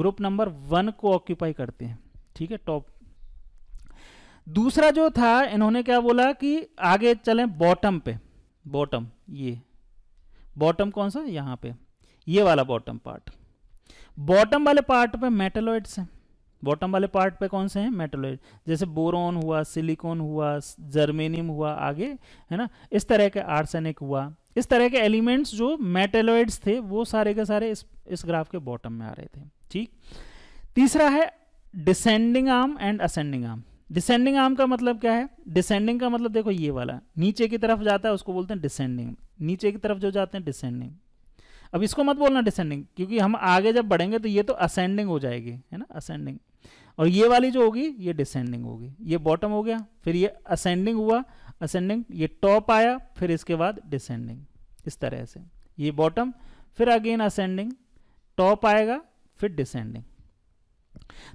group number one को ऑक्यूपाई करते हैं ठीक है टॉप दूसरा जो था इन्होंने क्या बोला कि आगे चलें बॉटम पे बॉटम ये बॉटम कौन सा यहां पे ये वाला बॉटम पार्ट बॉटम वाले पार्ट पे मेटलॉइड्स हैं बॉटम वाले पार्ट पे कौन से हैं मेटलॉइड जैसे बोरोन हुआ सिलिकॉन हुआ जर्मेनियम हुआ आगे है ना इस तरह के आर्सेनिक हुआ इस तरह के एलिमेंट्स जो मेटेलॉइड्स थे वो सारे के सारे इस इस ग्राफ के बॉटम में आ रहे थे ठीक तीसरा है descending arm and ascending arm descending arm का मतलब क्या है डिसेंडिंग का मतलब देखो ये वाला नीचे की तरफ जाता है उसको बोलते हैं डिसेंडिंग नीचे की तरफ जो जाते हैं डिसेंडिंग अब इसको मत बोलना डिसेंडिंग क्योंकि हम आगे जब बढ़ेंगे तो ये तो असेंडिंग हो जाएगी है ना असेंडिंग और ये वाली जो होगी ये डिसेंडिंग होगी ये बॉटम हो गया फिर ये असेंडिंग हुआ असेंडिंग ये टॉप आया फिर इसके बाद डिसेंडिंग इस तरह से ये बॉटम फिर अगेन असेंडिंग टॉप आएगा फिर डिसेंडिंग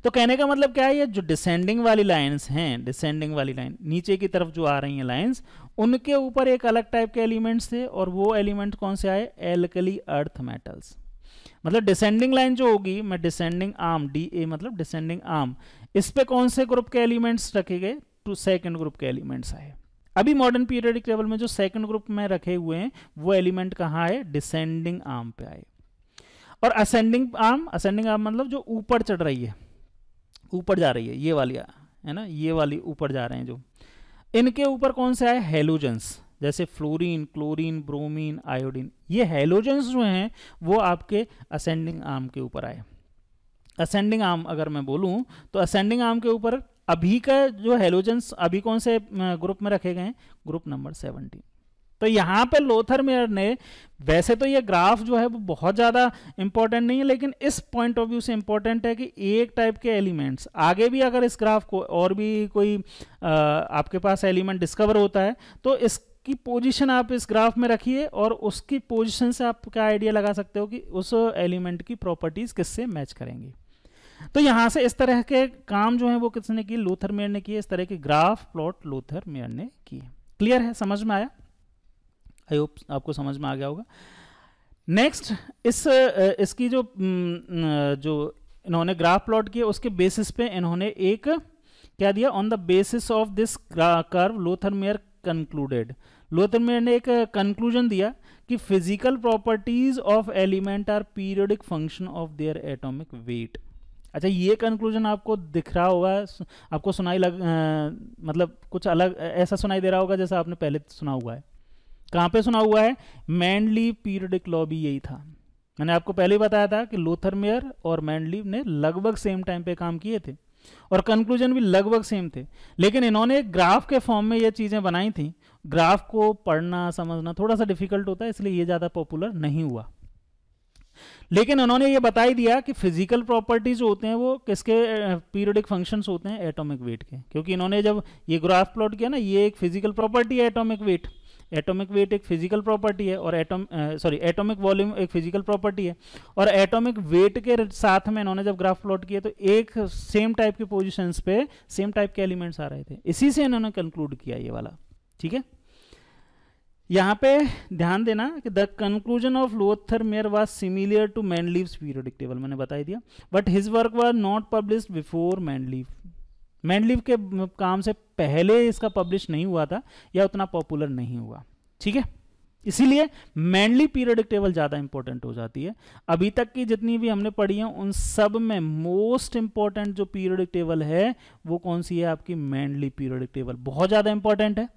तो कहने का मतलब क्या है ये जो डिसेंडिंग वाली लाइंस हैं डिसेंडिंग वाली लाइन नीचे की तरफ जो आ रही हैं लाइंस उनके ऊपर एक अलग टाइप के एलिमेंट्स थे और वो एलिमेंट कौन से आए एल्कली अर्थ मेटल्स मतलब डिसेंडिंग लाइन जो होगी मैं डिसेंडिंग आर्म डी ए मतलब डिसेंडिंग आर्म इस पे कौन से ग्रुप के एलिमेंट्स रखे गए टू सेकेंड ग्रुप के एलिमेंट्स आए अभी मॉडर्न पीरियडिक टेबल में जो सेकेंड ग्रुप में रखे हुए हैं वो एलिमेंट कहाँ आए डिसेंडिंग आर्म पे आए और असेंडिंग आर्म असेंडिंग आर्म मतलब जो ऊपर चढ़ रही है ऊपर जा रही है ये वाली है ना ये वाली ऊपर जा रहे हैं जो इनके ऊपर कौन सा है हेलोजेंस जैसे फ्लोरीन क्लोरीन ब्रोमीन आयोडीन ये हेलोजेंस जो हैं वो आपके असेंडिंग आर्म के ऊपर आए असेंडिंग आर्म अगर मैं बोलूं तो असेंडिंग आर्म के ऊपर अभी का जो हेलोजेंस अभी कौन से ग्रुप में रखे गए हैं ग्रुप नंबर सेवनटीन तो यहाँ पे लोथर मेयर ने वैसे तो ये ग्राफ जो है वो बहुत ज़्यादा इंपॉर्टेंट नहीं है लेकिन इस पॉइंट ऑफ व्यू से इंपॉर्टेंट है कि एक टाइप के एलिमेंट्स आगे भी अगर इस ग्राफ को और भी कोई आ, आपके पास एलिमेंट डिस्कवर होता है तो इस की पोजीशन आप इस ग्राफ में रखिए और उसकी पोजीशन से आप क्या आइडिया लगा सकते हो कि उस एलिमेंट की प्रॉपर्टीज किससे मैच करेंगी तो यहां से इस तरह के काम जो है वो किसने किए लोथर मेयर ने किए इस तरह के ग्राफ प्लॉट लोथर मेयर ने किए क्लियर है समझ में आया आई होप आपको समझ में आ गया होगा नेक्स्ट इस इसकी जो जो इन्होंने ग्राफ प्लॉट किया उसके बेसिस पे इन्होंने एक क्या दिया on the basis of this curve Lothar Meyer concluded Lothar Meyer ने एक कंक्लूजन दिया कि physical properties of element are periodic function of their atomic weight अच्छा ये कंक्लूजन आपको दिख रहा होगा आपको सुनाई लग आ, मतलब कुछ अलग ऐसा सुनाई दे रहा होगा जैसा आपने पहले सुना हुआ है कहां पे सुना हुआ है मैंडली पीरियडिक लॉ भी यही था मैंने आपको पहले ही बताया था कि लोथर मेयर और मैंडली ने लगभग सेम टाइम पे काम किए थे और कंक्लूजन भी लगभग सेम थे लेकिन इन्होंने ग्राफ के फॉर्म में ये चीज़ें बनाई थी ग्राफ को पढ़ना समझना थोड़ा सा डिफिकल्ट होता है इसलिए ये ज़्यादा पॉपुलर नहीं हुआ लेकिन उन्होंने ये बता ही दिया कि फिजिकल प्रॉपर्टीज जो होते हैं वो किसके पीरियडिक फंक्शंस होते हैं एटॉमिक वेट के क्योंकि इन्होंने जब ये ग्राफ प्लॉट किया ना ये एक फिजिकल प्रॉपर्टी है एटॉमिक वेट एटॉमिक वेट एक फिजिकल प्रॉपर्टी है और एटम सॉरी एटॉमिक वॉल्यूम एक फिजिकल प्रॉपर्टी है और एटॉमिक वेट के साथ में इन्होंने जब ग्राफ प्लॉट किया तो एक सेम टाइप के पोजिशंस पे सेम टाइप के एलिमेंट्स आ रहे थे इसी से इन्होंने कंक्लूड किया ये वाला ठीक है यहाँ पे ध्यान देना कि the conclusion of Lothar Meyer was similar to Mendeleev's periodic table मैंने बताई दिया but his work was not publish before Mendeleev Mendeleev के काम से पहले इसका पब्लिश नहीं हुआ था या उतना पॉपुलर नहीं हुआ ठीक है इसीलिए मैनली पीरियडिक टेबल ज़्यादा इंपॉर्टेंट हो जाती है अभी तक की जितनी भी हमने पढ़ी है उन सब में मोस्ट इंपॉर्टेंट जो पीरियडिक टेबल है वो कौन सी है आपकी मैनली पीरियडिक टेबल बहुत ज़्यादा इंपॉर्टेंट है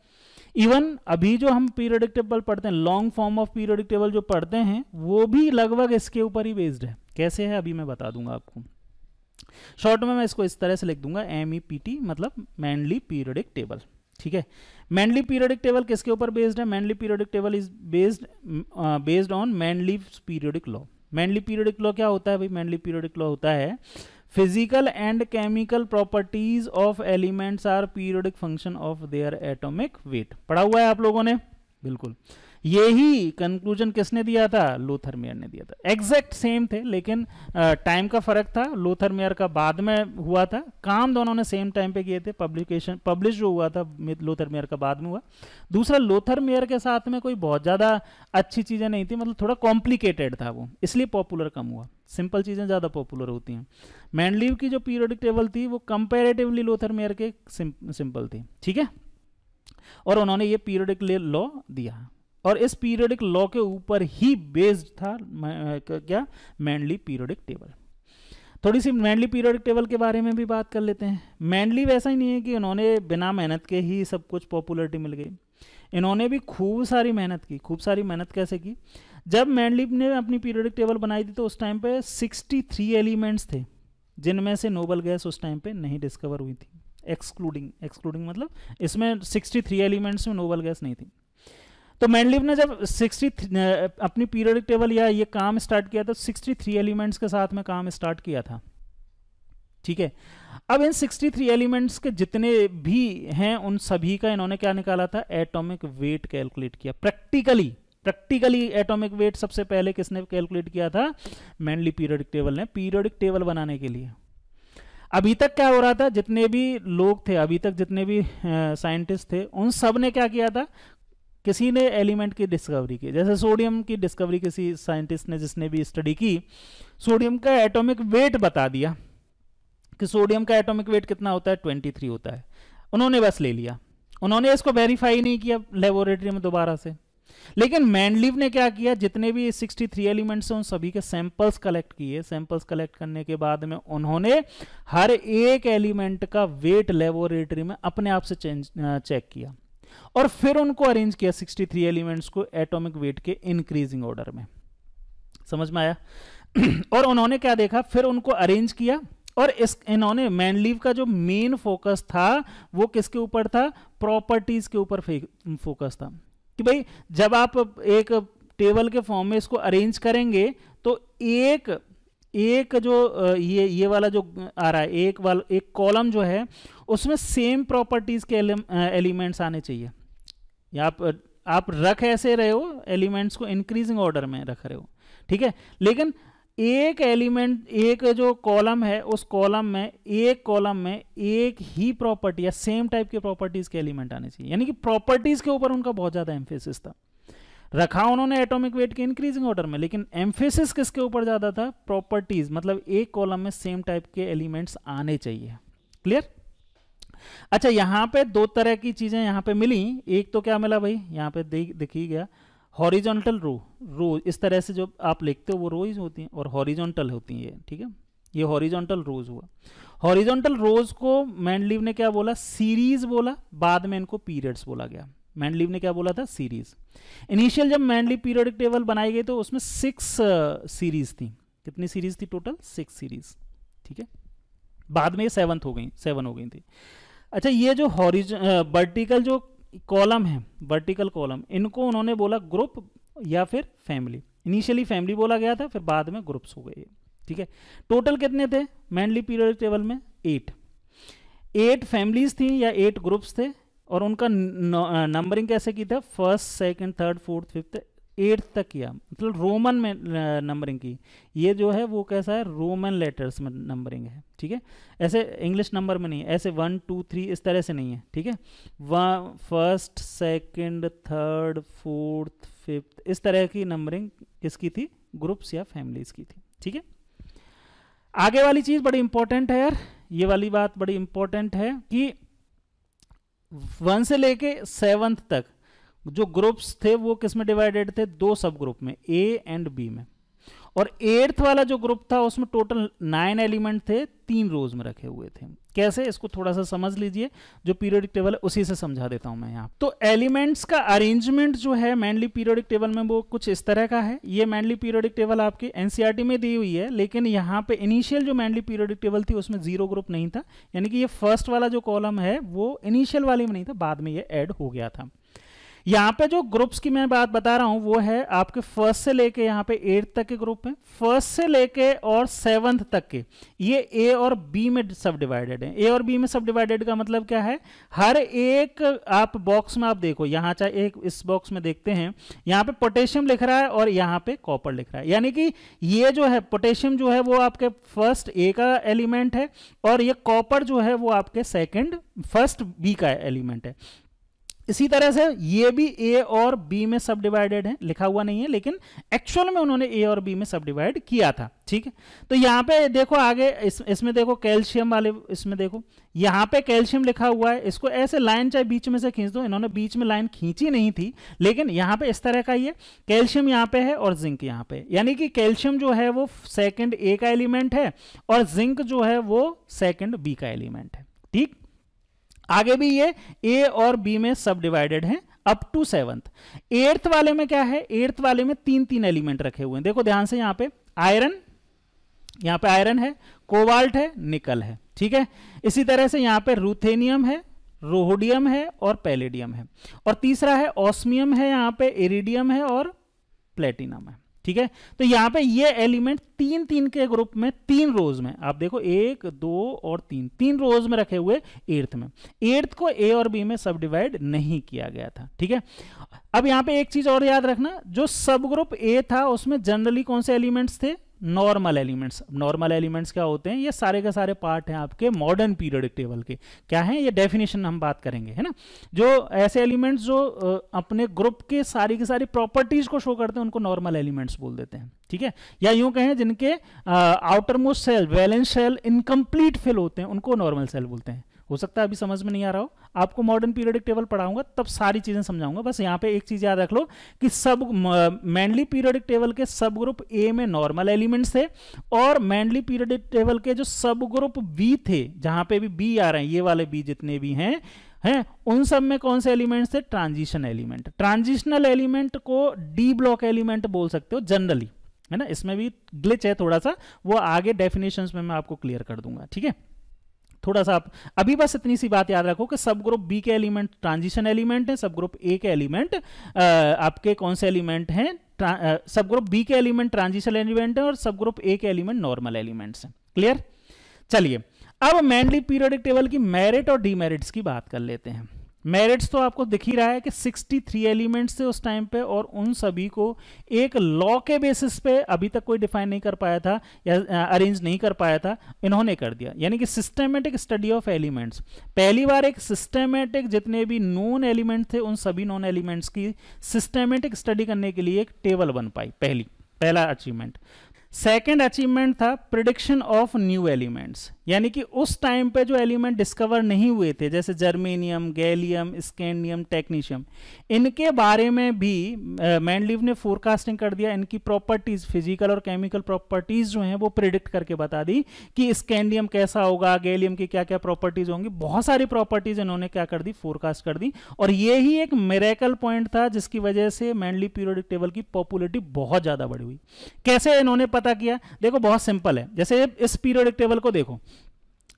इवन अभी जो हम पीरियडिक टेबल पढ़ते हैं long form of periodic table जो पढ़ते हैं वो भी लगभग इसके ऊपर ही बेस्ड है कैसे है अभी मैं बता दूंगा आपको शॉर्ट में मैं इसको इस तरह से लिख दूंगा एम ई पी टी मतलब मैनली पीरियडिक टेबल ठीक है मैनली पीरियडिक टेबल किसके ऊपर बेस्ड है Mendeleev periodic table is based based on Mendeleev periodic law Mendeleev periodic law क्या होता है भाई मैनली पीरियडिक लॉ होता है physical and chemical properties of elements are periodic function of their atomic weight पढ़ा हुआ है आप लोगों ने बिल्कुल यही कंक्लूजन किसने दिया था लोथर मेयर ने दिया था एग्जैक्ट सेम थे लेकिन टाइम का फर्क था लोथर मेयर का बाद में हुआ था काम दोनों ने सेम टाइम पे किए थे पब्लिकेशन पब्लिश जो हुआ था लोथर मेयर का बाद में हुआ दूसरा लोथर मेयर के साथ में कोई बहुत ज़्यादा अच्छी चीज़ें नहीं थी मतलब थोड़ा कॉम्प्लिकेटेड था वो इसलिए पॉपुलर कम हुआ सिंपल चीज़ें ज़्यादा पॉपुलर होती हैं मैंडलीव की जो पीरियडिक टेबल थी वो कंपेरेटिवली लोथर मेयर के सिंपल थी ठीक है और उन्होंने ये पीरियडिक लॉ दिया और इस पीरियडिक लॉ के ऊपर ही बेस्ड था क्या मैंडली पीरियडिक टेबल थोड़ी सी मैंडली पीरियडिक टेबल के बारे में भी बात कर लेते हैं मैंडली वैसा ही नहीं है कि उन्होंने बिना मेहनत के ही सब कुछ पॉपुलरिटी मिल गई इन्होंने भी खूब सारी मेहनत की खूब सारी मेहनत कैसे की जब मैंडली ने अपनी पीरियडिक टेबल बनाई थी तो उस टाइम पे 63 एलिमेंट्स थे जिनमें से नोबल गैस उस टाइम पे नहीं डिस्कवर हुई थी एक्सक्लूडिंग एक्सक्लूडिंग मतलब इसमें 63 एलिमेंट्स में नोबल गैस नहीं थी तो मैंडलिव ने जब 63 अपनी पीरियडिक टेबल या ये काम स्टार्ट किया था 63 एलिमेंट्स के साथ में काम स्टार्ट किया था ठीक है अब इन 63 एलिमेंट्स के जितने भी हैं उन सभी का इन्होंने क्या निकाला था एटॉमिक वेट कैलकुलेट किया प्रैक्टिकली प्रैक्टिकली एटॉमिक वेट सबसे पहले किसने कैलकुलेट किया था मैंडली पीरियडिक टेबल ने पीरियडिक टेबल बनाने के लिए अभी तक क्या हो रहा था जितने भी लोग थे अभी तक जितने भी साइंटिस्ट थे उन सब ने क्या किया था किसी ने एलिमेंट की डिस्कवरी की जैसे सोडियम की डिस्कवरी किसी साइंटिस्ट ने जिसने भी स्टडी की सोडियम का एटॉमिक वेट बता दिया कि सोडियम का एटॉमिक वेट कितना होता है ट्वेंटी थ्री होता है उन्होंने बस ले लिया उन्होंने इसको वेरीफाई नहीं किया लेबोरेटरी में दोबारा से लेकिन मैंडलिव ने क्या किया जितने भी सिक्सटी थ्री एलिमेंट्स हैं उन सभी के सैंपल्स कलेक्ट किए सैंपल्स कलेक्ट करने के बाद में उन्होंने हर एक एलिमेंट का वेट लेबोरेटरी में अपने आप से चेंज चेक किया और फिर उनको अरेंज किया 63 एलिमेंट्स को एटॉमिक वेट के इंक्रीजिंग ऑर्डर में समझ में आया और उन्होंने क्या देखा फिर उनको अरेंज किया और इस इन्होंने मैनलीव का जो मेन फोकस था वो किसके ऊपर था प्रॉपर्टीज के ऊपर फोकस था कि भाई जब आप एक टेबल के फॉर्म में इसको अरेंज करेंगे तो एक एक जो ये ये वाला जो आ रहा है एक वाला एक कॉलम जो है उसमें सेम प्रॉपर्टीज़ के एलिमेंट्स आने चाहिए या आप आप रख ऐसे रहे हो एलिमेंट्स को इंक्रीजिंग ऑर्डर में रख रहे हो ठीक है लेकिन एक एलिमेंट एक जो कॉलम है उस कॉलम में एक कॉलम में एक ही प्रॉपर्टी या सेम टाइप के प्रॉपर्टीज़ के एलिमेंट आने चाहिए यानी कि प्रॉपर्टीज़ के ऊपर उनका बहुत ज़्यादा एम्फेसिस था रखा उन्होंने एटॉमिक वेट के इंक्रीजिंग ऑर्डर में लेकिन एम्फेसिस किसके ऊपर ज़्यादा था प्रॉपर्टीज मतलब एक कॉलम में सेम टाइप के एलिमेंट्स आने चाहिए क्लियर अच्छा यहां पे दो तरह की चीज़ें यहां पे मिली एक तो क्या मिला भाई यहाँ पे देखी गया हॉरिजॉन्टल रो रो इस तरह से जो आप लिखते हो वो रोज होती हैं और हॉरिजॉन्टल होती हैं ठीक है ये हॉरिजॉन्टल रोज हुआ हॉरिजॉन्टल रोज को मैंडलीव ने क्या बोला सीरीज बोला बाद में इनको पीरियड्स बोला गया मैंडलीव ने क्या बोला था सीरीज इनिशियल जब मैंडलीव पीरियोडिक टेबल बनाई गई तो उसमें सिक्स सीरीज uh, थी कितनी सीरीज थी टोटल सिक्स सीरीज ठीक है बाद में ये सेवन्थ हो गई सेवन हो गई थी अच्छा ये जो हॉरिज वर्टिकल uh, जो कॉलम है वर्टिकल कॉलम इनको उन्होंने बोला ग्रुप या फिर फैमिली इनिशियली फैमिली बोला गया था फिर बाद में ग्रुप्स हो गए ठीक है टोटल कितने थे मैंडली पीरियड टेबल में एट एट फैमिलीज थी या एट ग्रुप्स थे और उनका नंबरिंग कैसे की था first second third fourth fifth eighth तक किया मतलब रोमन में नंबरिंग की ये जो है वो कैसा है रोमन लेटर्स में नंबरिंग है ठीक है ऐसे इंग्लिश नंबर में नहीं है ऐसे वन टू थ्री इस तरह से नहीं है ठीक है one first second third fourth fifth इस तरह की नंबरिंग किसकी थी ग्रुप्स या फैमिलीज की थी ठीक है आगे वाली चीज़ बड़ी इंपॉर्टेंट है यार ये वाली बात बड़ी इंपॉर्टेंट है कि वन से लेके सेवंथ तक जो ग्रुप्स थे वो किस में डिवाइडेड थे दो सब ग्रुप में ए एंड बी में और एट्थ वाला जो ग्रुप था उसमें टोटल नाइन एलिमेंट थे तीन रोज में रखे हुए थे कैसे इसको थोड़ा सा समझ लीजिए जो पीरियडिक टेबल है उसी से समझा देता हूं मैं यहाँ तो एलिमेंट्स का अरेंजमेंट जो है मैनली पीरियडिक टेबल में वो कुछ इस तरह का है ये मैनली पीरियडिक टेबल आपके एनसीआरटी e में दी हुई है लेकिन यहाँ पे इनिशियल जो मैनली पीरियडिक टेबल थी उसमें जीरो ग्रुप नहीं था यानी कि ये फर्स्ट वाला जो कॉलम है वो इनिशियल वाले में नहीं था बाद में यह एड हो गया था यहाँ पे जो ग्रुप्स की मैं बात बता रहा हूँ वो है आपके फर्स्ट से लेके यहाँ पे एट्थ तक के ग्रुप हैं फर्स्ट से लेके और सेवन्थ तक के ये ए और बी में सब डिवाइडेड है ए और बी में सब डिवाइडेड का मतलब क्या है हर एक आप बॉक्स में आप देखो यहाँ चाहे एक इस बॉक्स में देखते हैं यहाँ पे पोटेशियम लिख रहा है और यहाँ पे कॉपर लिख रहा है यानी कि ये जो है पोटेशियम जो है वो आपके फर्स्ट ए का एलिमेंट है और ये कॉपर जो है वो आपके सेकेंड फर्स्ट बी का एलिमेंट है इसी तरह से ये भी ए और बी में सब डिवाइडेड है लिखा हुआ नहीं है लेकिन एक्चुअल में उन्होंने ए और बी में सब डिवाइड किया था ठीक है तो यहाँ पे देखो आगे इस इसमें देखो कैल्शियम वाले इसमें देखो यहाँ पे कैल्शियम लिखा हुआ है इसको ऐसे लाइन चाहे बीच में से खींच दो इन्होंने बीच में लाइन खींची नहीं थी लेकिन यहाँ पे इस तरह का ये कैल्शियम यहाँ पे है और जिंक यहाँ पे यानी कि कैल्शियम जो है वो सेकेंड ए का एलिमेंट है और जिंक जो है वो सेकेंड बी का एलिमेंट है ठीक आगे भी ये ए और बी में सब डिवाइडेड है अप टू सेवंथ एर्थ वाले में क्या है एर्थ वाले में तीन तीन एलिमेंट रखे हुए हैं देखो ध्यान से यहां पे आयरन यहां पे आयरन है कोवाल्ट है निकल है ठीक है इसी तरह से यहां पे रूथेनियम है रोहोडियम है और पैलेडियम है और तीसरा है ऑस्मियम है यहां पे इरिडियम है और प्लेटिनम है ठीक है तो यहां पे ये एलिमेंट तीन तीन के ग्रुप में तीन रोज में आप देखो एक दो और तीन तीन रोज में रखे हुए एर्थ में एर्थ को ए और बी में सब डिवाइड नहीं किया गया था ठीक है अब यहां पे एक चीज और याद रखना जो सब ग्रुप ए था उसमें जनरली कौन से एलिमेंट्स थे नॉर्मल एलिमेंट्स नॉर्मल एलिमेंट्स क्या होते हैं ये सारे के सारे पार्ट हैं आपके मॉडर्न पीरियडिक टेबल के क्या हैं ये डेफिनेशन हम बात करेंगे है ना जो ऐसे एलिमेंट्स जो अपने ग्रुप के सारी के सारी प्रॉपर्टीज़ को शो करते हैं उनको नॉर्मल एलिमेंट्स बोल देते हैं ठीक है या यूं कहें जिनके outermost shell valence shell incomplete fill होते हैं उनको नॉर्मल सेल बोलते हैं हो सकता है अभी समझ में नहीं आ रहा हो आपको मॉडर्न पीरियडिक टेबल पढ़ाऊंगा तब सारी चीज़ें समझाऊंगा बस यहाँ पे एक चीज़ याद रख लो कि सब मैंडली पीरियडिक टेबल के सब ग्रुप ए में नॉर्मल एलिमेंट्स थे और मैंडली पीरियडिक टेबल के जो सब ग्रुप बी थे जहां पे भी बी आ रहे हैं ये वाले बी जितने भी हैं हैं उन सब में कौन से एलिमेंट्स थे ट्रांजिशन एलिमेंट ट्रांजिशनल एलिमेंट को डी ब्लॉक एलिमेंट बोल सकते हो जनरली है ना इसमें भी ग्लिच है थोड़ा सा वो आगे डेफिनेशंस में मैं आपको क्लियर कर दूंगा ठीक है थोड़ा सा आप अभी बस इतनी सी बात याद रखो कि सब ग्रुप बी के एलिमेंट ट्रांजिशन एलिमेंट है सब ग्रुप ए के एलिमेंट आपके कौन से एलिमेंट हैं सब ग्रुप बी के एलिमेंट ट्रांजिशन एलिमेंट है और सब ग्रुप ए के एलिमेंट नॉर्मल एलिमेंट्स हैं क्लियर चलिए अब मेनली पीरियडिक टेबल की मेरिट और डीमेरिट्स की बात कर लेते हैं मेरिट्स तो आपको दिख ही रहा है कि 63 एलिमेंट्स थे उस टाइम पे और उन सभी को एक लॉ के बेसिस पे अभी तक कोई डिफाइन नहीं कर पाया था या अरेंज नहीं कर पाया था इन्होंने कर दिया यानी कि सिस्टमेटिक स्टडी ऑफ एलिमेंट्स पहली बार एक सिस्टमेटिक जितने भी नॉन एलिमेंट थे उन सभी नॉन एलिमेंट्स की सिस्टमेटिक स्टडी करने के लिए एक टेबल बन पाई पहली पहला अचीवमेंट सेकेंड अचीवमेंट था प्रिडिक्शन ऑफ न्यू एलिमेंट्स यानी कि उस टाइम पे जो एलिमेंट डिस्कवर नहीं हुए थे जैसे जर्मेनियम गैलियम स्कैंडियम टेक्नीशियम इनके बारे में भी मैंडलिव uh, ने फोरकास्टिंग कर दिया इनकी प्रॉपर्टीज फिजिकल और केमिकल प्रॉपर्टीज जो हैं वो प्रिडिक्ट करके बता दी कि स्कैंडियम कैसा होगा गैलियम की क्या क्या प्रॉपर्टीज होंगी बहुत सारी प्रॉपर्टीज इन्होंने क्या कर दी फोरकास्ट कर दी और ये ही एक मेरेकल पॉइंट था जिसकी वजह से मैंडली पीरियोडिक टेबल की पॉपुलरिटी बहुत ज़्यादा बढ़ी हुई कैसे इन्होंने पता किया देखो बहुत सिंपल है जैसे इस पीरियोडिक टेबल को देखो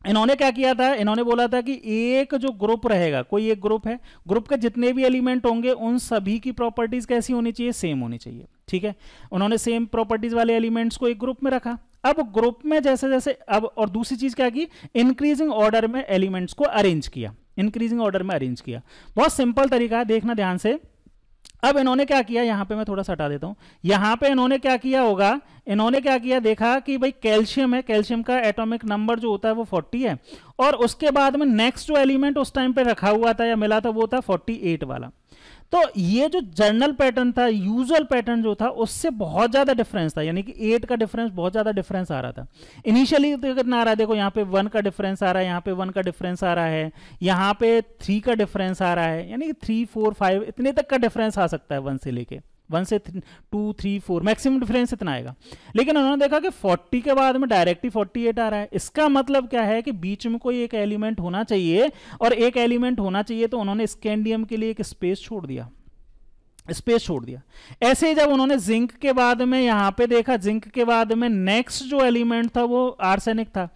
इन्होंने क्या किया था इन्होंने बोला था कि एक जो ग्रुप रहेगा कोई एक ग्रुप है ग्रुप के जितने भी एलिमेंट होंगे उन सभी की प्रॉपर्टीज कैसी होनी चाहिए सेम होनी चाहिए ठीक है उन्होंने सेम प्रॉपर्टीज वाले एलिमेंट्स को एक ग्रुप में रखा अब ग्रुप में जैसे जैसे अब और दूसरी चीज क्या की इंक्रीजिंग ऑर्डर में एलिमेंट्स को अरेंज किया इंक्रीजिंग ऑर्डर में अरेंज किया बहुत सिंपल तरीका है देखना ध्यान से अब इन्होंने क्या किया यहाँ पे मैं थोड़ा सा हटा देता हूँ यहाँ पे इन्होंने क्या किया होगा इन्होंने क्या किया देखा कि भाई कैल्शियम है कैल्शियम का एटॉमिक नंबर जो होता है वो 40 है और उसके बाद में नेक्स्ट जो एलिमेंट उस टाइम पे रखा हुआ था या मिला था वो था 48 वाला तो ये जो जर्नल पैटर्न था यूजुअल पैटर्न जो था उससे बहुत ज़्यादा डिफरेंस था यानी कि एट का डिफरेंस बहुत ज़्यादा डिफरेंस आ रहा था इनिशियली तो कितना आ रहा है देखो यहाँ पे वन का डिफरेंस आ रहा है यहाँ पे वन का डिफरेंस आ रहा है यहाँ पे थ्री का डिफरेंस आ रहा है यानी कि थ्री फोर फाइव इतने तक का डिफरेंस आ सकता है वन से लेके वन से two three four maximum difference इतना आएगा लेकिन उन्होंने देखा कि फोर्टी के बाद में डायरेक्ट ही फोर्टी एट आ रहा है इसका मतलब क्या है कि बीच में कोई एक एलिमेंट होना चाहिए और एक एलिमेंट होना चाहिए तो उन्होंने स्कैंडियम के लिए एक स्पेस छोड़ दिया स्पेस छोड़ दिया ऐसे जब उन्होंने जिंक के बाद में यहाँ पे देखा जिंक के बाद में नेक्स्ट जो एलिमेंट था वो आर्सेनिक था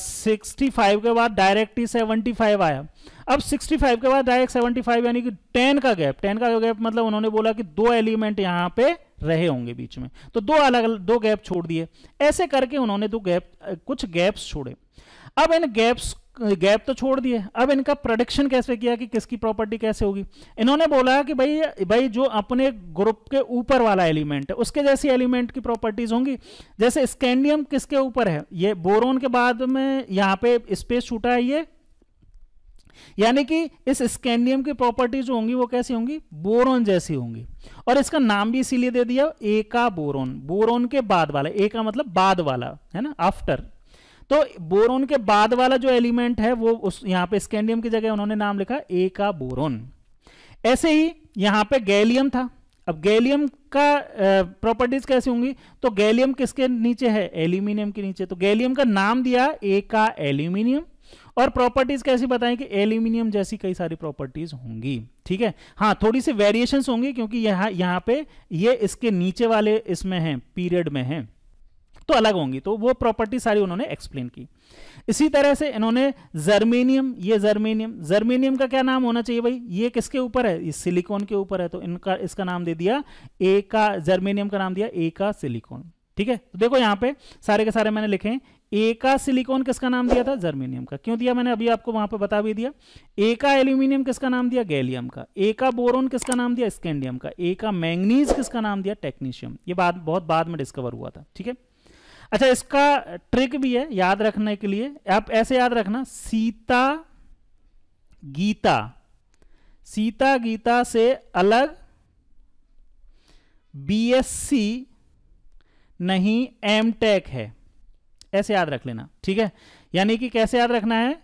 सिक्सटी uh, फाइव के बाद डायरेक्टली सेवेंटी फाइव आया अब 65 के बाद डायरेक्ट 75 यानी कि 10 का गैप 10 का गैप मतलब उन्होंने बोला कि दो एलिमेंट यहां पे रहे होंगे बीच में तो दो अलग दो गैप छोड़ दिए ऐसे करके उन्होंने दो गैप कुछ गैप्स छोड़े अब इन गैप्स गैप तो छोड़ दिए अब इनका प्रोडक्शन कैसे किया कि किसकी प्रॉपर्टी कैसे होगी इन्होंने बोला कि भाई भाई जो अपने ग्रुप के ऊपर वाला एलिमेंट है उसके जैसी एलिमेंट की प्रॉपर्टीज होंगी जैसे स्कैंडियम किसके ऊपर है ये बोरोन के बाद में यहाँ पे स्पेस छूटा है ये यानी कि इस स्कैंडियम की प्रॉपर्टी जो होंगी वो कैसी होंगी बोरोन जैसी होंगी और इसका नाम भी इसीलिए दे दिया ए का बोरोन बोरोन के बाद वाला ए का मतलब बाद वाला है ना आफ्टर तो बोरोन के बाद वाला जो एलिमेंट है वो उस यहां पे स्कैंडियम की जगह उन्होंने नाम लिखा ए का बोरोन ऐसे ही यहां पे गैलियम था अब गैलियम का प्रॉपर्टीज कैसी होंगी तो गैलियम किसके नीचे है एल्यूमिनियम के नीचे तो गैलियम का नाम दिया ए का एल्यूमिनियम और प्रॉपर्टीज कैसी बताएं कि एल्यूमिनियम जैसी कई सारी प्रॉपर्टीज होंगी ठीक है हाँ थोड़ी सी वेरिएशन होंगी क्योंकि यहाँ यहाँ पे ये इसके नीचे वाले इसमें हैं पीरियड में हैं तो अलग होंगी तो वो प्रॉपर्टी सारी उन्होंने एक्सप्लेन की इसी तरह से इन्होंने जर्मेनियम ये जर्मेनियम जर्मेनियम का क्या नाम होना चाहिए भाई ये किसके ऊपर है ये सिलिकॉन के ऊपर है तो इनका इसका नाम दे दिया ए का जर्मेनियम का नाम दिया ए का सिलिकॉन ठीक है तो देखो यहां पे सारे के सारे मैंने लिखे ए का सिलिकॉन किसका नाम दिया था जर्मेनियम का क्यों दिया मैंने अभी आपको वहां पर बता भी दिया ए का एल्यूमिनियम किसका नाम दिया गैलियम का ए का बोरोन किसका नाम दिया स्कैंडियम का ए का मैंगनीज किसका नाम दिया टेक्नीशियम ये बात बहुत बाद में डिस्कवर हुआ था ठीक है अच्छा इसका ट्रिक भी है याद रखने के लिए आप ऐसे याद रखना सीता गीता सीता गीता से अलग बी नहीं एम है ऐसे याद रख लेना ठीक है यानी कि कैसे याद रखना है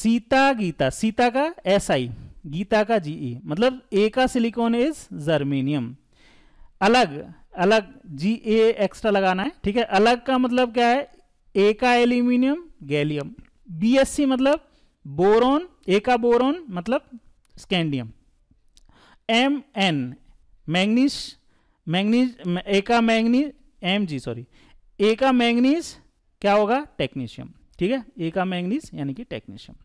सीता गीता सीता का एस आई गीता का जी ई e, मतलब ए का सिलिकॉन इज जर्मीनियम अलग अलग जी ए एक्स्ट्रा लगाना है ठीक है अलग का मतलब क्या है ए का aluminium gallium B S C मतलब बोरोन ए का बोरोन मतलब scandium M N manganese manganese ए का एम जी सॉरी ए का क्या होगा टेक्नीशियम ठीक है ए का मैंगनीज यानी कि टेक्नीशियम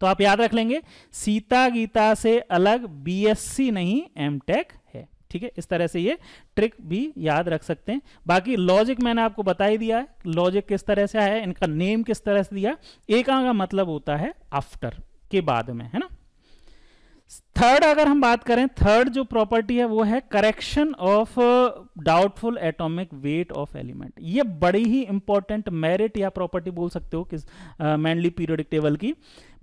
तो आप याद रख लेंगे सीता गीता से अलग बीएससी नहीं एमटेक है ठीक है इस तरह से ये ट्रिक भी याद रख सकते हैं बाकी लॉजिक मैंने आपको बता ही दिया है लॉजिक किस तरह से आया है इनका नेम किस तरह से दिया एका का मतलब होता है आफ्टर के बाद में है ना थर्ड अगर हम बात करें थर्ड जो प्रॉपर्टी है वो है correction of doubtful atomic weight of element ये बड़ी ही इंपॉर्टेंट मेरिट या प्रॉपर्टी बोल सकते हो किस मैनली पीरियोडिक टेबल की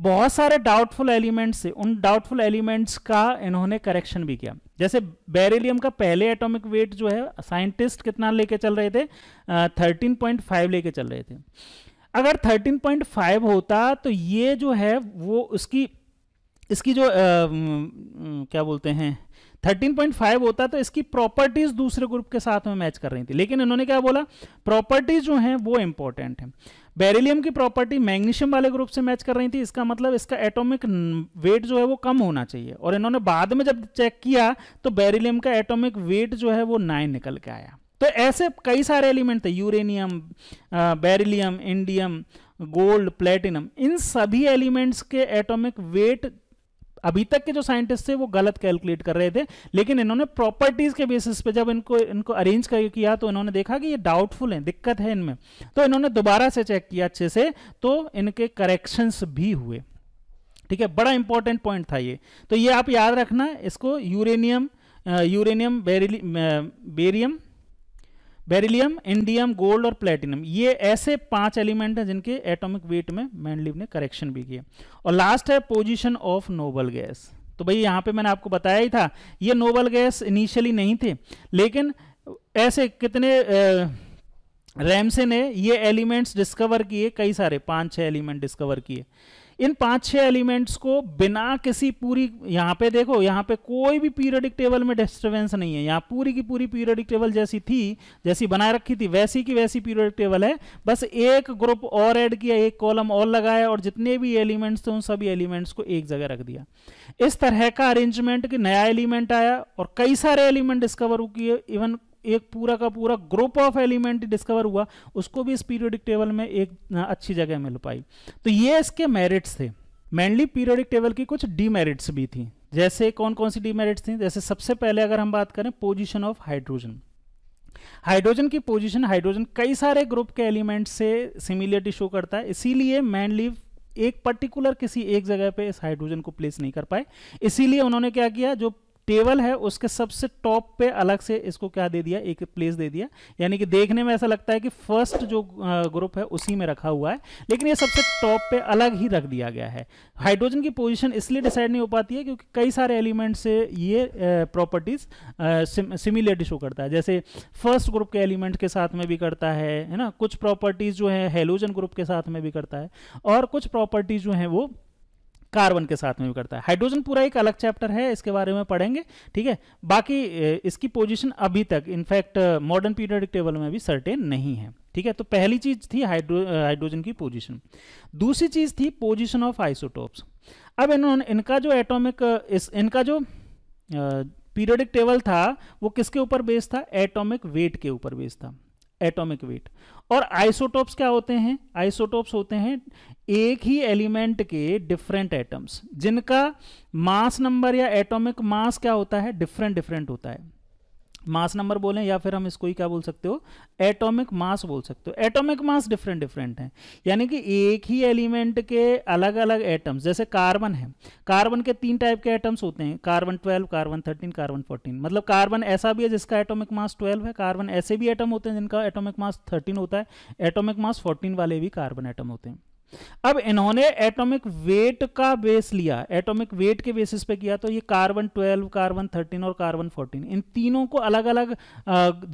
बहुत सारे डाउटफुल एलिमेंट्स से उन डाउटफुल एलिमेंट्स का इन्होंने करेक्शन भी किया जैसे बेरिलियम का पहले एटॉमिक वेट जो है साइंटिस्ट कितना लेके चल रहे थे थर्टीन पॉइंट फाइव लेके चल रहे थे अगर थर्टीन पॉइंट फाइव होता तो ये जो है वो उसकी इसकी जो आ, क्या बोलते हैं 13.5 होता तो इसकी प्रॉपर्टीज दूसरे ग्रुप के साथ में मैच कर रही थी लेकिन इन्होंने क्या बोला प्रॉपर्टीज जो हैं वो इंपॉर्टेंट हैं बेरिलियम की प्रॉपर्टी मैग्नीशियम वाले ग्रुप से मैच कर रही थी इसका मतलब इसका एटॉमिक वेट जो है वो कम होना चाहिए और इन्होंने बाद में जब चेक किया तो बेरिलियम का एटोमिक वेट जो है वो नाइन निकल के आया तो ऐसे कई सारे एलिमेंट थे uranium beryllium indium gold platinum इन सभी एलिमेंट्स के एटॉमिक वेट अभी तक के जो साइंटिस्ट थे वो गलत कैलकुलेट कर रहे थे लेकिन इन्होंने प्रॉपर्टीज के बेसिस पे जब इनको इनको अरेंज किया तो इन्होंने देखा कि ये डाउटफुल है दिक्कत है इनमें तो इन्होंने दोबारा से चेक किया अच्छे से तो इनके करेक्शंस भी हुए ठीक है बड़ा इंपॉर्टेंट पॉइंट था ये तो ये आप याद रखना इसको uranium uranium barium beryllium indium gold और प्लेटिनम ये ऐसे पांच एलिमेंट हैं जिनके एटॉमिक वेट में मैंडलिव ने करेक्शन भी किया और लास्ट है पोजीशन ऑफ नोबल गैस तो भाई यहाँ पे मैंने आपको बताया ही था ये नोबल गैस इनिशियली नहीं थे लेकिन ऐसे कितने रैमसे ने ये एलिमेंट्स डिस्कवर किए कई सारे पांच छह एलिमेंट डिस्कवर किए इन पांच छह एलिमेंट्स को बिना किसी पूरी यहाँ पे देखो यहाँ पे कोई भी पीरियडिक टेबल में डिस्टर्बेंस नहीं है यहाँ पूरी की पूरी पीरियडिक टेबल जैसी थी जैसी बनाए रखी थी वैसी की वैसी पीरियडिक टेबल है बस एक ग्रुप और ऐड किया एक कॉलम और लगाया और जितने भी एलिमेंट्स थे उन सभी एलिमेंट्स को एक जगह रख दिया इस तरह का अरेंजमेंट कि नया एलिमेंट आया और कई सारे एलिमेंट डिस्कवर किए इवन एक पूरा का पूरा ग्रुप ऑफ एलिमेंट डिस्कवर हुआ उसको भी इस पीरियोडिक टेबल में एक अच्छी जगह मिल पाई तो ये इसके मेरिट्स थे मेनली पीरियोडिक टेबल की कुछ डीमेरिट्स भी थी जैसे कौन कौन सी डीमेरिट्स थी जैसे सबसे पहले अगर हम बात करें पोजिशन ऑफ हाइड्रोजन हाइड्रोजन की पोजीशन हाइड्रोजन कई सारे ग्रुप के एलिमेंट से सिमिलियरिटी शो करता है इसीलिए मैनली एक पर्टिकुलर किसी एक जगह पे इस हाइड्रोजन को प्लेस नहीं कर पाए इसीलिए उन्होंने क्या किया जो टेबल है उसके सबसे टॉप पे अलग से इसको क्या दे दिया एक प्लेस दे दिया यानी कि देखने में ऐसा लगता है कि फर्स्ट जो ग्रुप है उसी में रखा हुआ है लेकिन ये सबसे टॉप पे अलग ही रख दिया गया है हाइड्रोजन की पोजीशन इसलिए डिसाइड नहीं हो पाती है क्योंकि कई सारे एलिमेंट से ये प्रॉपर्टीज सिमिलरिटी शो करता है जैसे फर्स्ट ग्रुप के एलिमेंट के साथ में भी करता है है ना कुछ प्रॉपर्टीज जो है हेलोजन ग्रुप के साथ में भी करता है और कुछ प्रॉपर्टीज जो है वो कार्बन के साथ में भी करता है हाइड्रोजन पूरा एक अलग चैप्टर है इसके बारे में पढ़ेंगे ठीक है बाकी इसकी पोजीशन अभी तक इनफैक्ट मॉडर्न पीरियडिक टेबल में भी सर्टेन नहीं है ठीक है तो पहली चीज थी हाइड्रो हाइड्रोजन की पोजीशन दूसरी चीज थी पोजीशन ऑफ आइसोटोप्स अब इन्होंने इनका जो एटॉमिक इस इनका जो पीरियडिक टेबल था वो किसके ऊपर बेस्ड था एटॉमिक वेट के ऊपर बेस्ड था एटॉमिक वेट और आइसोटोप्स क्या होते हैं आइसोटोप्स होते हैं एक ही एलिमेंट के डिफरेंट एटम्स जिनका मास नंबर या एटॉमिक मास क्या होता है डिफरेंट डिफरेंट होता है मास नंबर बोलें या फिर हम इसको ही क्या बोल सकते हो एटॉमिक मास बोल सकते हो एटॉमिक मास डिफरेंट डिफरेंट है यानी कि एक ही एलिमेंट के अलग अलग एटम्स जैसे कार्बन है कार्बन के तीन टाइप के एटम्स होते हैं carbon twelve carbon thirteen carbon fourteen मतलब कार्बन ऐसा भी है जिसका एटोमिक मास ट्वेल्व है कार्बन ऐसे भी एटम होते हैं जिनका एटोमिक मास थर्टीन होता है एटोमिक मास फोर्टीन वाले भी कार्बन एटम होते हैं अब इन्होंने एटॉमिक वेट का बेस लिया एटॉमिक वेट के बेसिस पे किया तो ये कार्बन 12 कार्बन 13 और कार्बन 14 इन तीनों को अलग अलग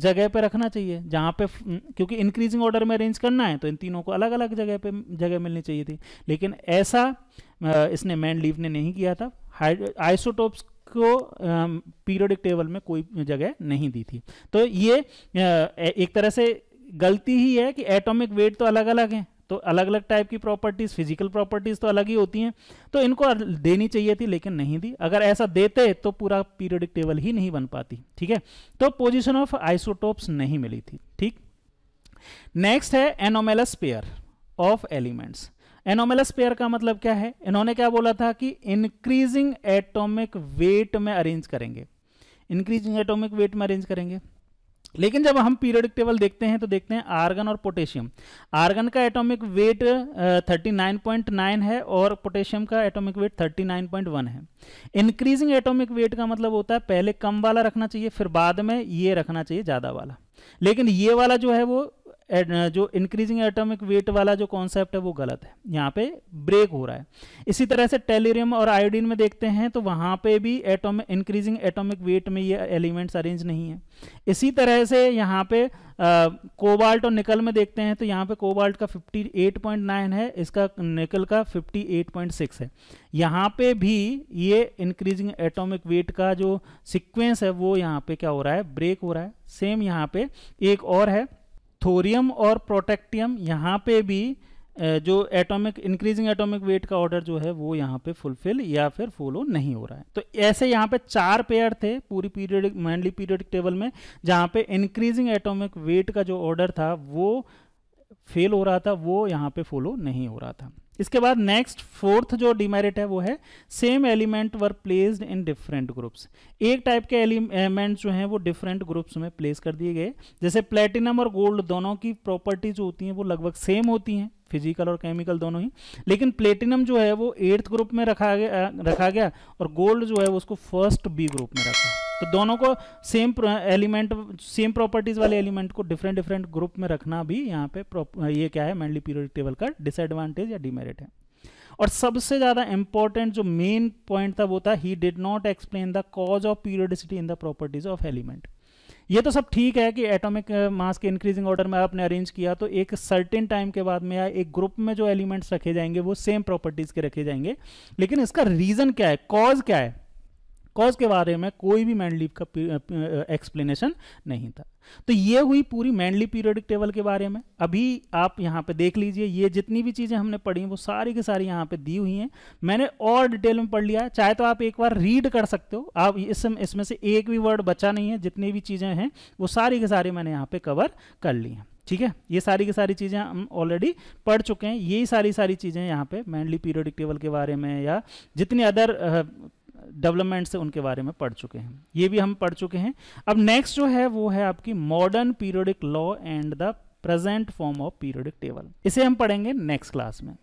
जगह पे रखना चाहिए जहां पे क्योंकि इंक्रीजिंग ऑर्डर में अरेंज करना है तो इन तीनों को अलग अलग जगह पे जगह मिलनी चाहिए थी लेकिन ऐसा इसने मैन लीव ने नहीं किया था आइसोटोप्स को पीरियोडिक टेबल में कोई जगह नहीं दी थी तो ये एक तरह से गलती ही है कि एटॉमिक वेट तो अलग अलग हैं तो अलग अलग टाइप की प्रॉपर्टीज़ फिजिकल प्रॉपर्टीज़ तो अलग ही होती हैं तो इनको देनी चाहिए थी लेकिन नहीं दी अगर ऐसा देते तो पूरा पीरियडिक टेबल ही नहीं बन पाती ठीक है तो पोजिशन ऑफ आइसोटोप्स नहीं मिली थी ठीक नेक्स्ट है anomalous pair of elements anomalous pair का मतलब क्या है इन्होंने क्या बोला था कि इंक्रीजिंग एटोमिक वेट में अरेंज करेंगे इंक्रीजिंग एटोमिक वेट में अरेंज करेंगे लेकिन जब हम पीरियडिक टेबल देखते हैं तो देखते हैं आर्गन और पोटेशियम आर्गन का एटॉमिक वेट 39.9 है और पोटेशियम का एटॉमिक वेट 39.1 है इंक्रीजिंग एटॉमिक वेट का मतलब होता है पहले कम वाला रखना चाहिए फिर बाद में ये रखना चाहिए ज़्यादा वाला लेकिन ये वाला जो है वो Uh, जो इंक्रीजिंग एटॉमिक वेट वाला जो कॉन्सेप्ट है वो गलत है यहाँ पे ब्रेक हो रहा है इसी तरह से टेलीरियम और आयोडीन में देखते हैं तो वहाँ पे भी एटोम इंक्रीजिंग एटॉमिक वेट में ये एलिमेंट्स अरेंज नहीं है इसी तरह से यहाँ पे कोबाल्ट uh, और निकल में देखते हैं तो यहाँ पे कोबाल्ट का 58.9 है इसका निकल का 58.6 है यहाँ पे भी ये इंक्रीजिंग एटॉमिक वेट का जो सिक्वेंस है वो यहाँ पे क्या हो रहा है ब्रेक हो रहा है सेम यहाँ पे एक और है थोरियम और प्रोटेक्टियम यहाँ पे भी जो एटॉमिक इंक्रीजिंग एटॉमिक वेट का ऑर्डर जो है वो यहाँ पे फुलफिल या फिर फॉलो नहीं हो रहा है तो ऐसे यहाँ पे चार पेयर थे पूरी पीरियडिक मैंडली पीरियडिक टेबल में जहाँ पे इंक्रीजिंग एटॉमिक वेट का जो ऑर्डर था वो फेल हो रहा था वो यहाँ पे फॉलो नहीं हो रहा था इसके बाद नेक्स्ट फोर्थ जो डिमेरिट है वो है same element were placed in different groups एक टाइप के एलिमेंट जो हैं वो डिफरेंट ग्रुप्स में प्लेस कर दिए गए जैसे प्लेटिनम और गोल्ड दोनों की प्रॉपर्टी जो होती हैं वो लगभग सेम होती हैं फिजिकल और केमिकल दोनों ही लेकिन प्लेटिनम जो है वो एट्थ ग्रुप में रखा गया रखा गया और गोल्ड जो है वो उसको फर्स्ट बी ग्रुप में रखा तो दोनों को सेम एलिमेंट सेम प्रॉपर्टीज वाले एलिमेंट को डिफरेंट डिफरेंट ग्रुप में रखना भी यहाँ पे ये क्या है मैंडली पीरियडिक टेबल का डिसएडवांटेज या डिमेरिट है और सबसे ज्यादा इंपॉर्टेंट जो मेन पॉइंट था वो था he did not explain the cause of periodicity in the properties of element ये तो सब ठीक है कि एटॉमिक मास uh, के इंक्रीजिंग ऑर्डर में आपने अरेंज किया तो एक सर्टेन टाइम के बाद में या एक ग्रुप में जो एलिमेंट्स रखे जाएंगे वो सेम प्रॉपर्टीज के रखे जाएंगे लेकिन इसका रीजन क्या है कॉज क्या है कॉज के बारे में कोई भी मैंडली का एक्सप्लेनेशन नहीं था तो ये हुई पूरी मैंडली पीरियडिक टेबल के बारे में अभी आप यहाँ पे देख लीजिए ये जितनी भी चीज़ें हमने पढ़ी वो सारी की सारी यहाँ पे दी हुई हैं मैंने और डिटेल में पढ़ लिया है चाहे तो आप एक बार रीड कर सकते हो आप इस इसमें से एक भी वर्ड बचा नहीं है जितनी भी चीज़ें हैं वो सारी की सारी मैंने यहाँ पर कवर कर ली हैं ठीक है ये सारी की सारी चीज़ें हम ऑलरेडी पढ़ चुके हैं यही सारी सारी चीज़ें यहाँ पे मैंडली पीरियडिक टेबल के बारे में या जितनी अदर डेवलपमेंट से उनके बारे में पढ़ चुके हैं ये भी हम पढ़ चुके हैं अब नेक्स्ट जो है वो है आपकी modern periodic law and the present form of periodic table इसे हम पढ़ेंगे नेक्स्ट क्लास में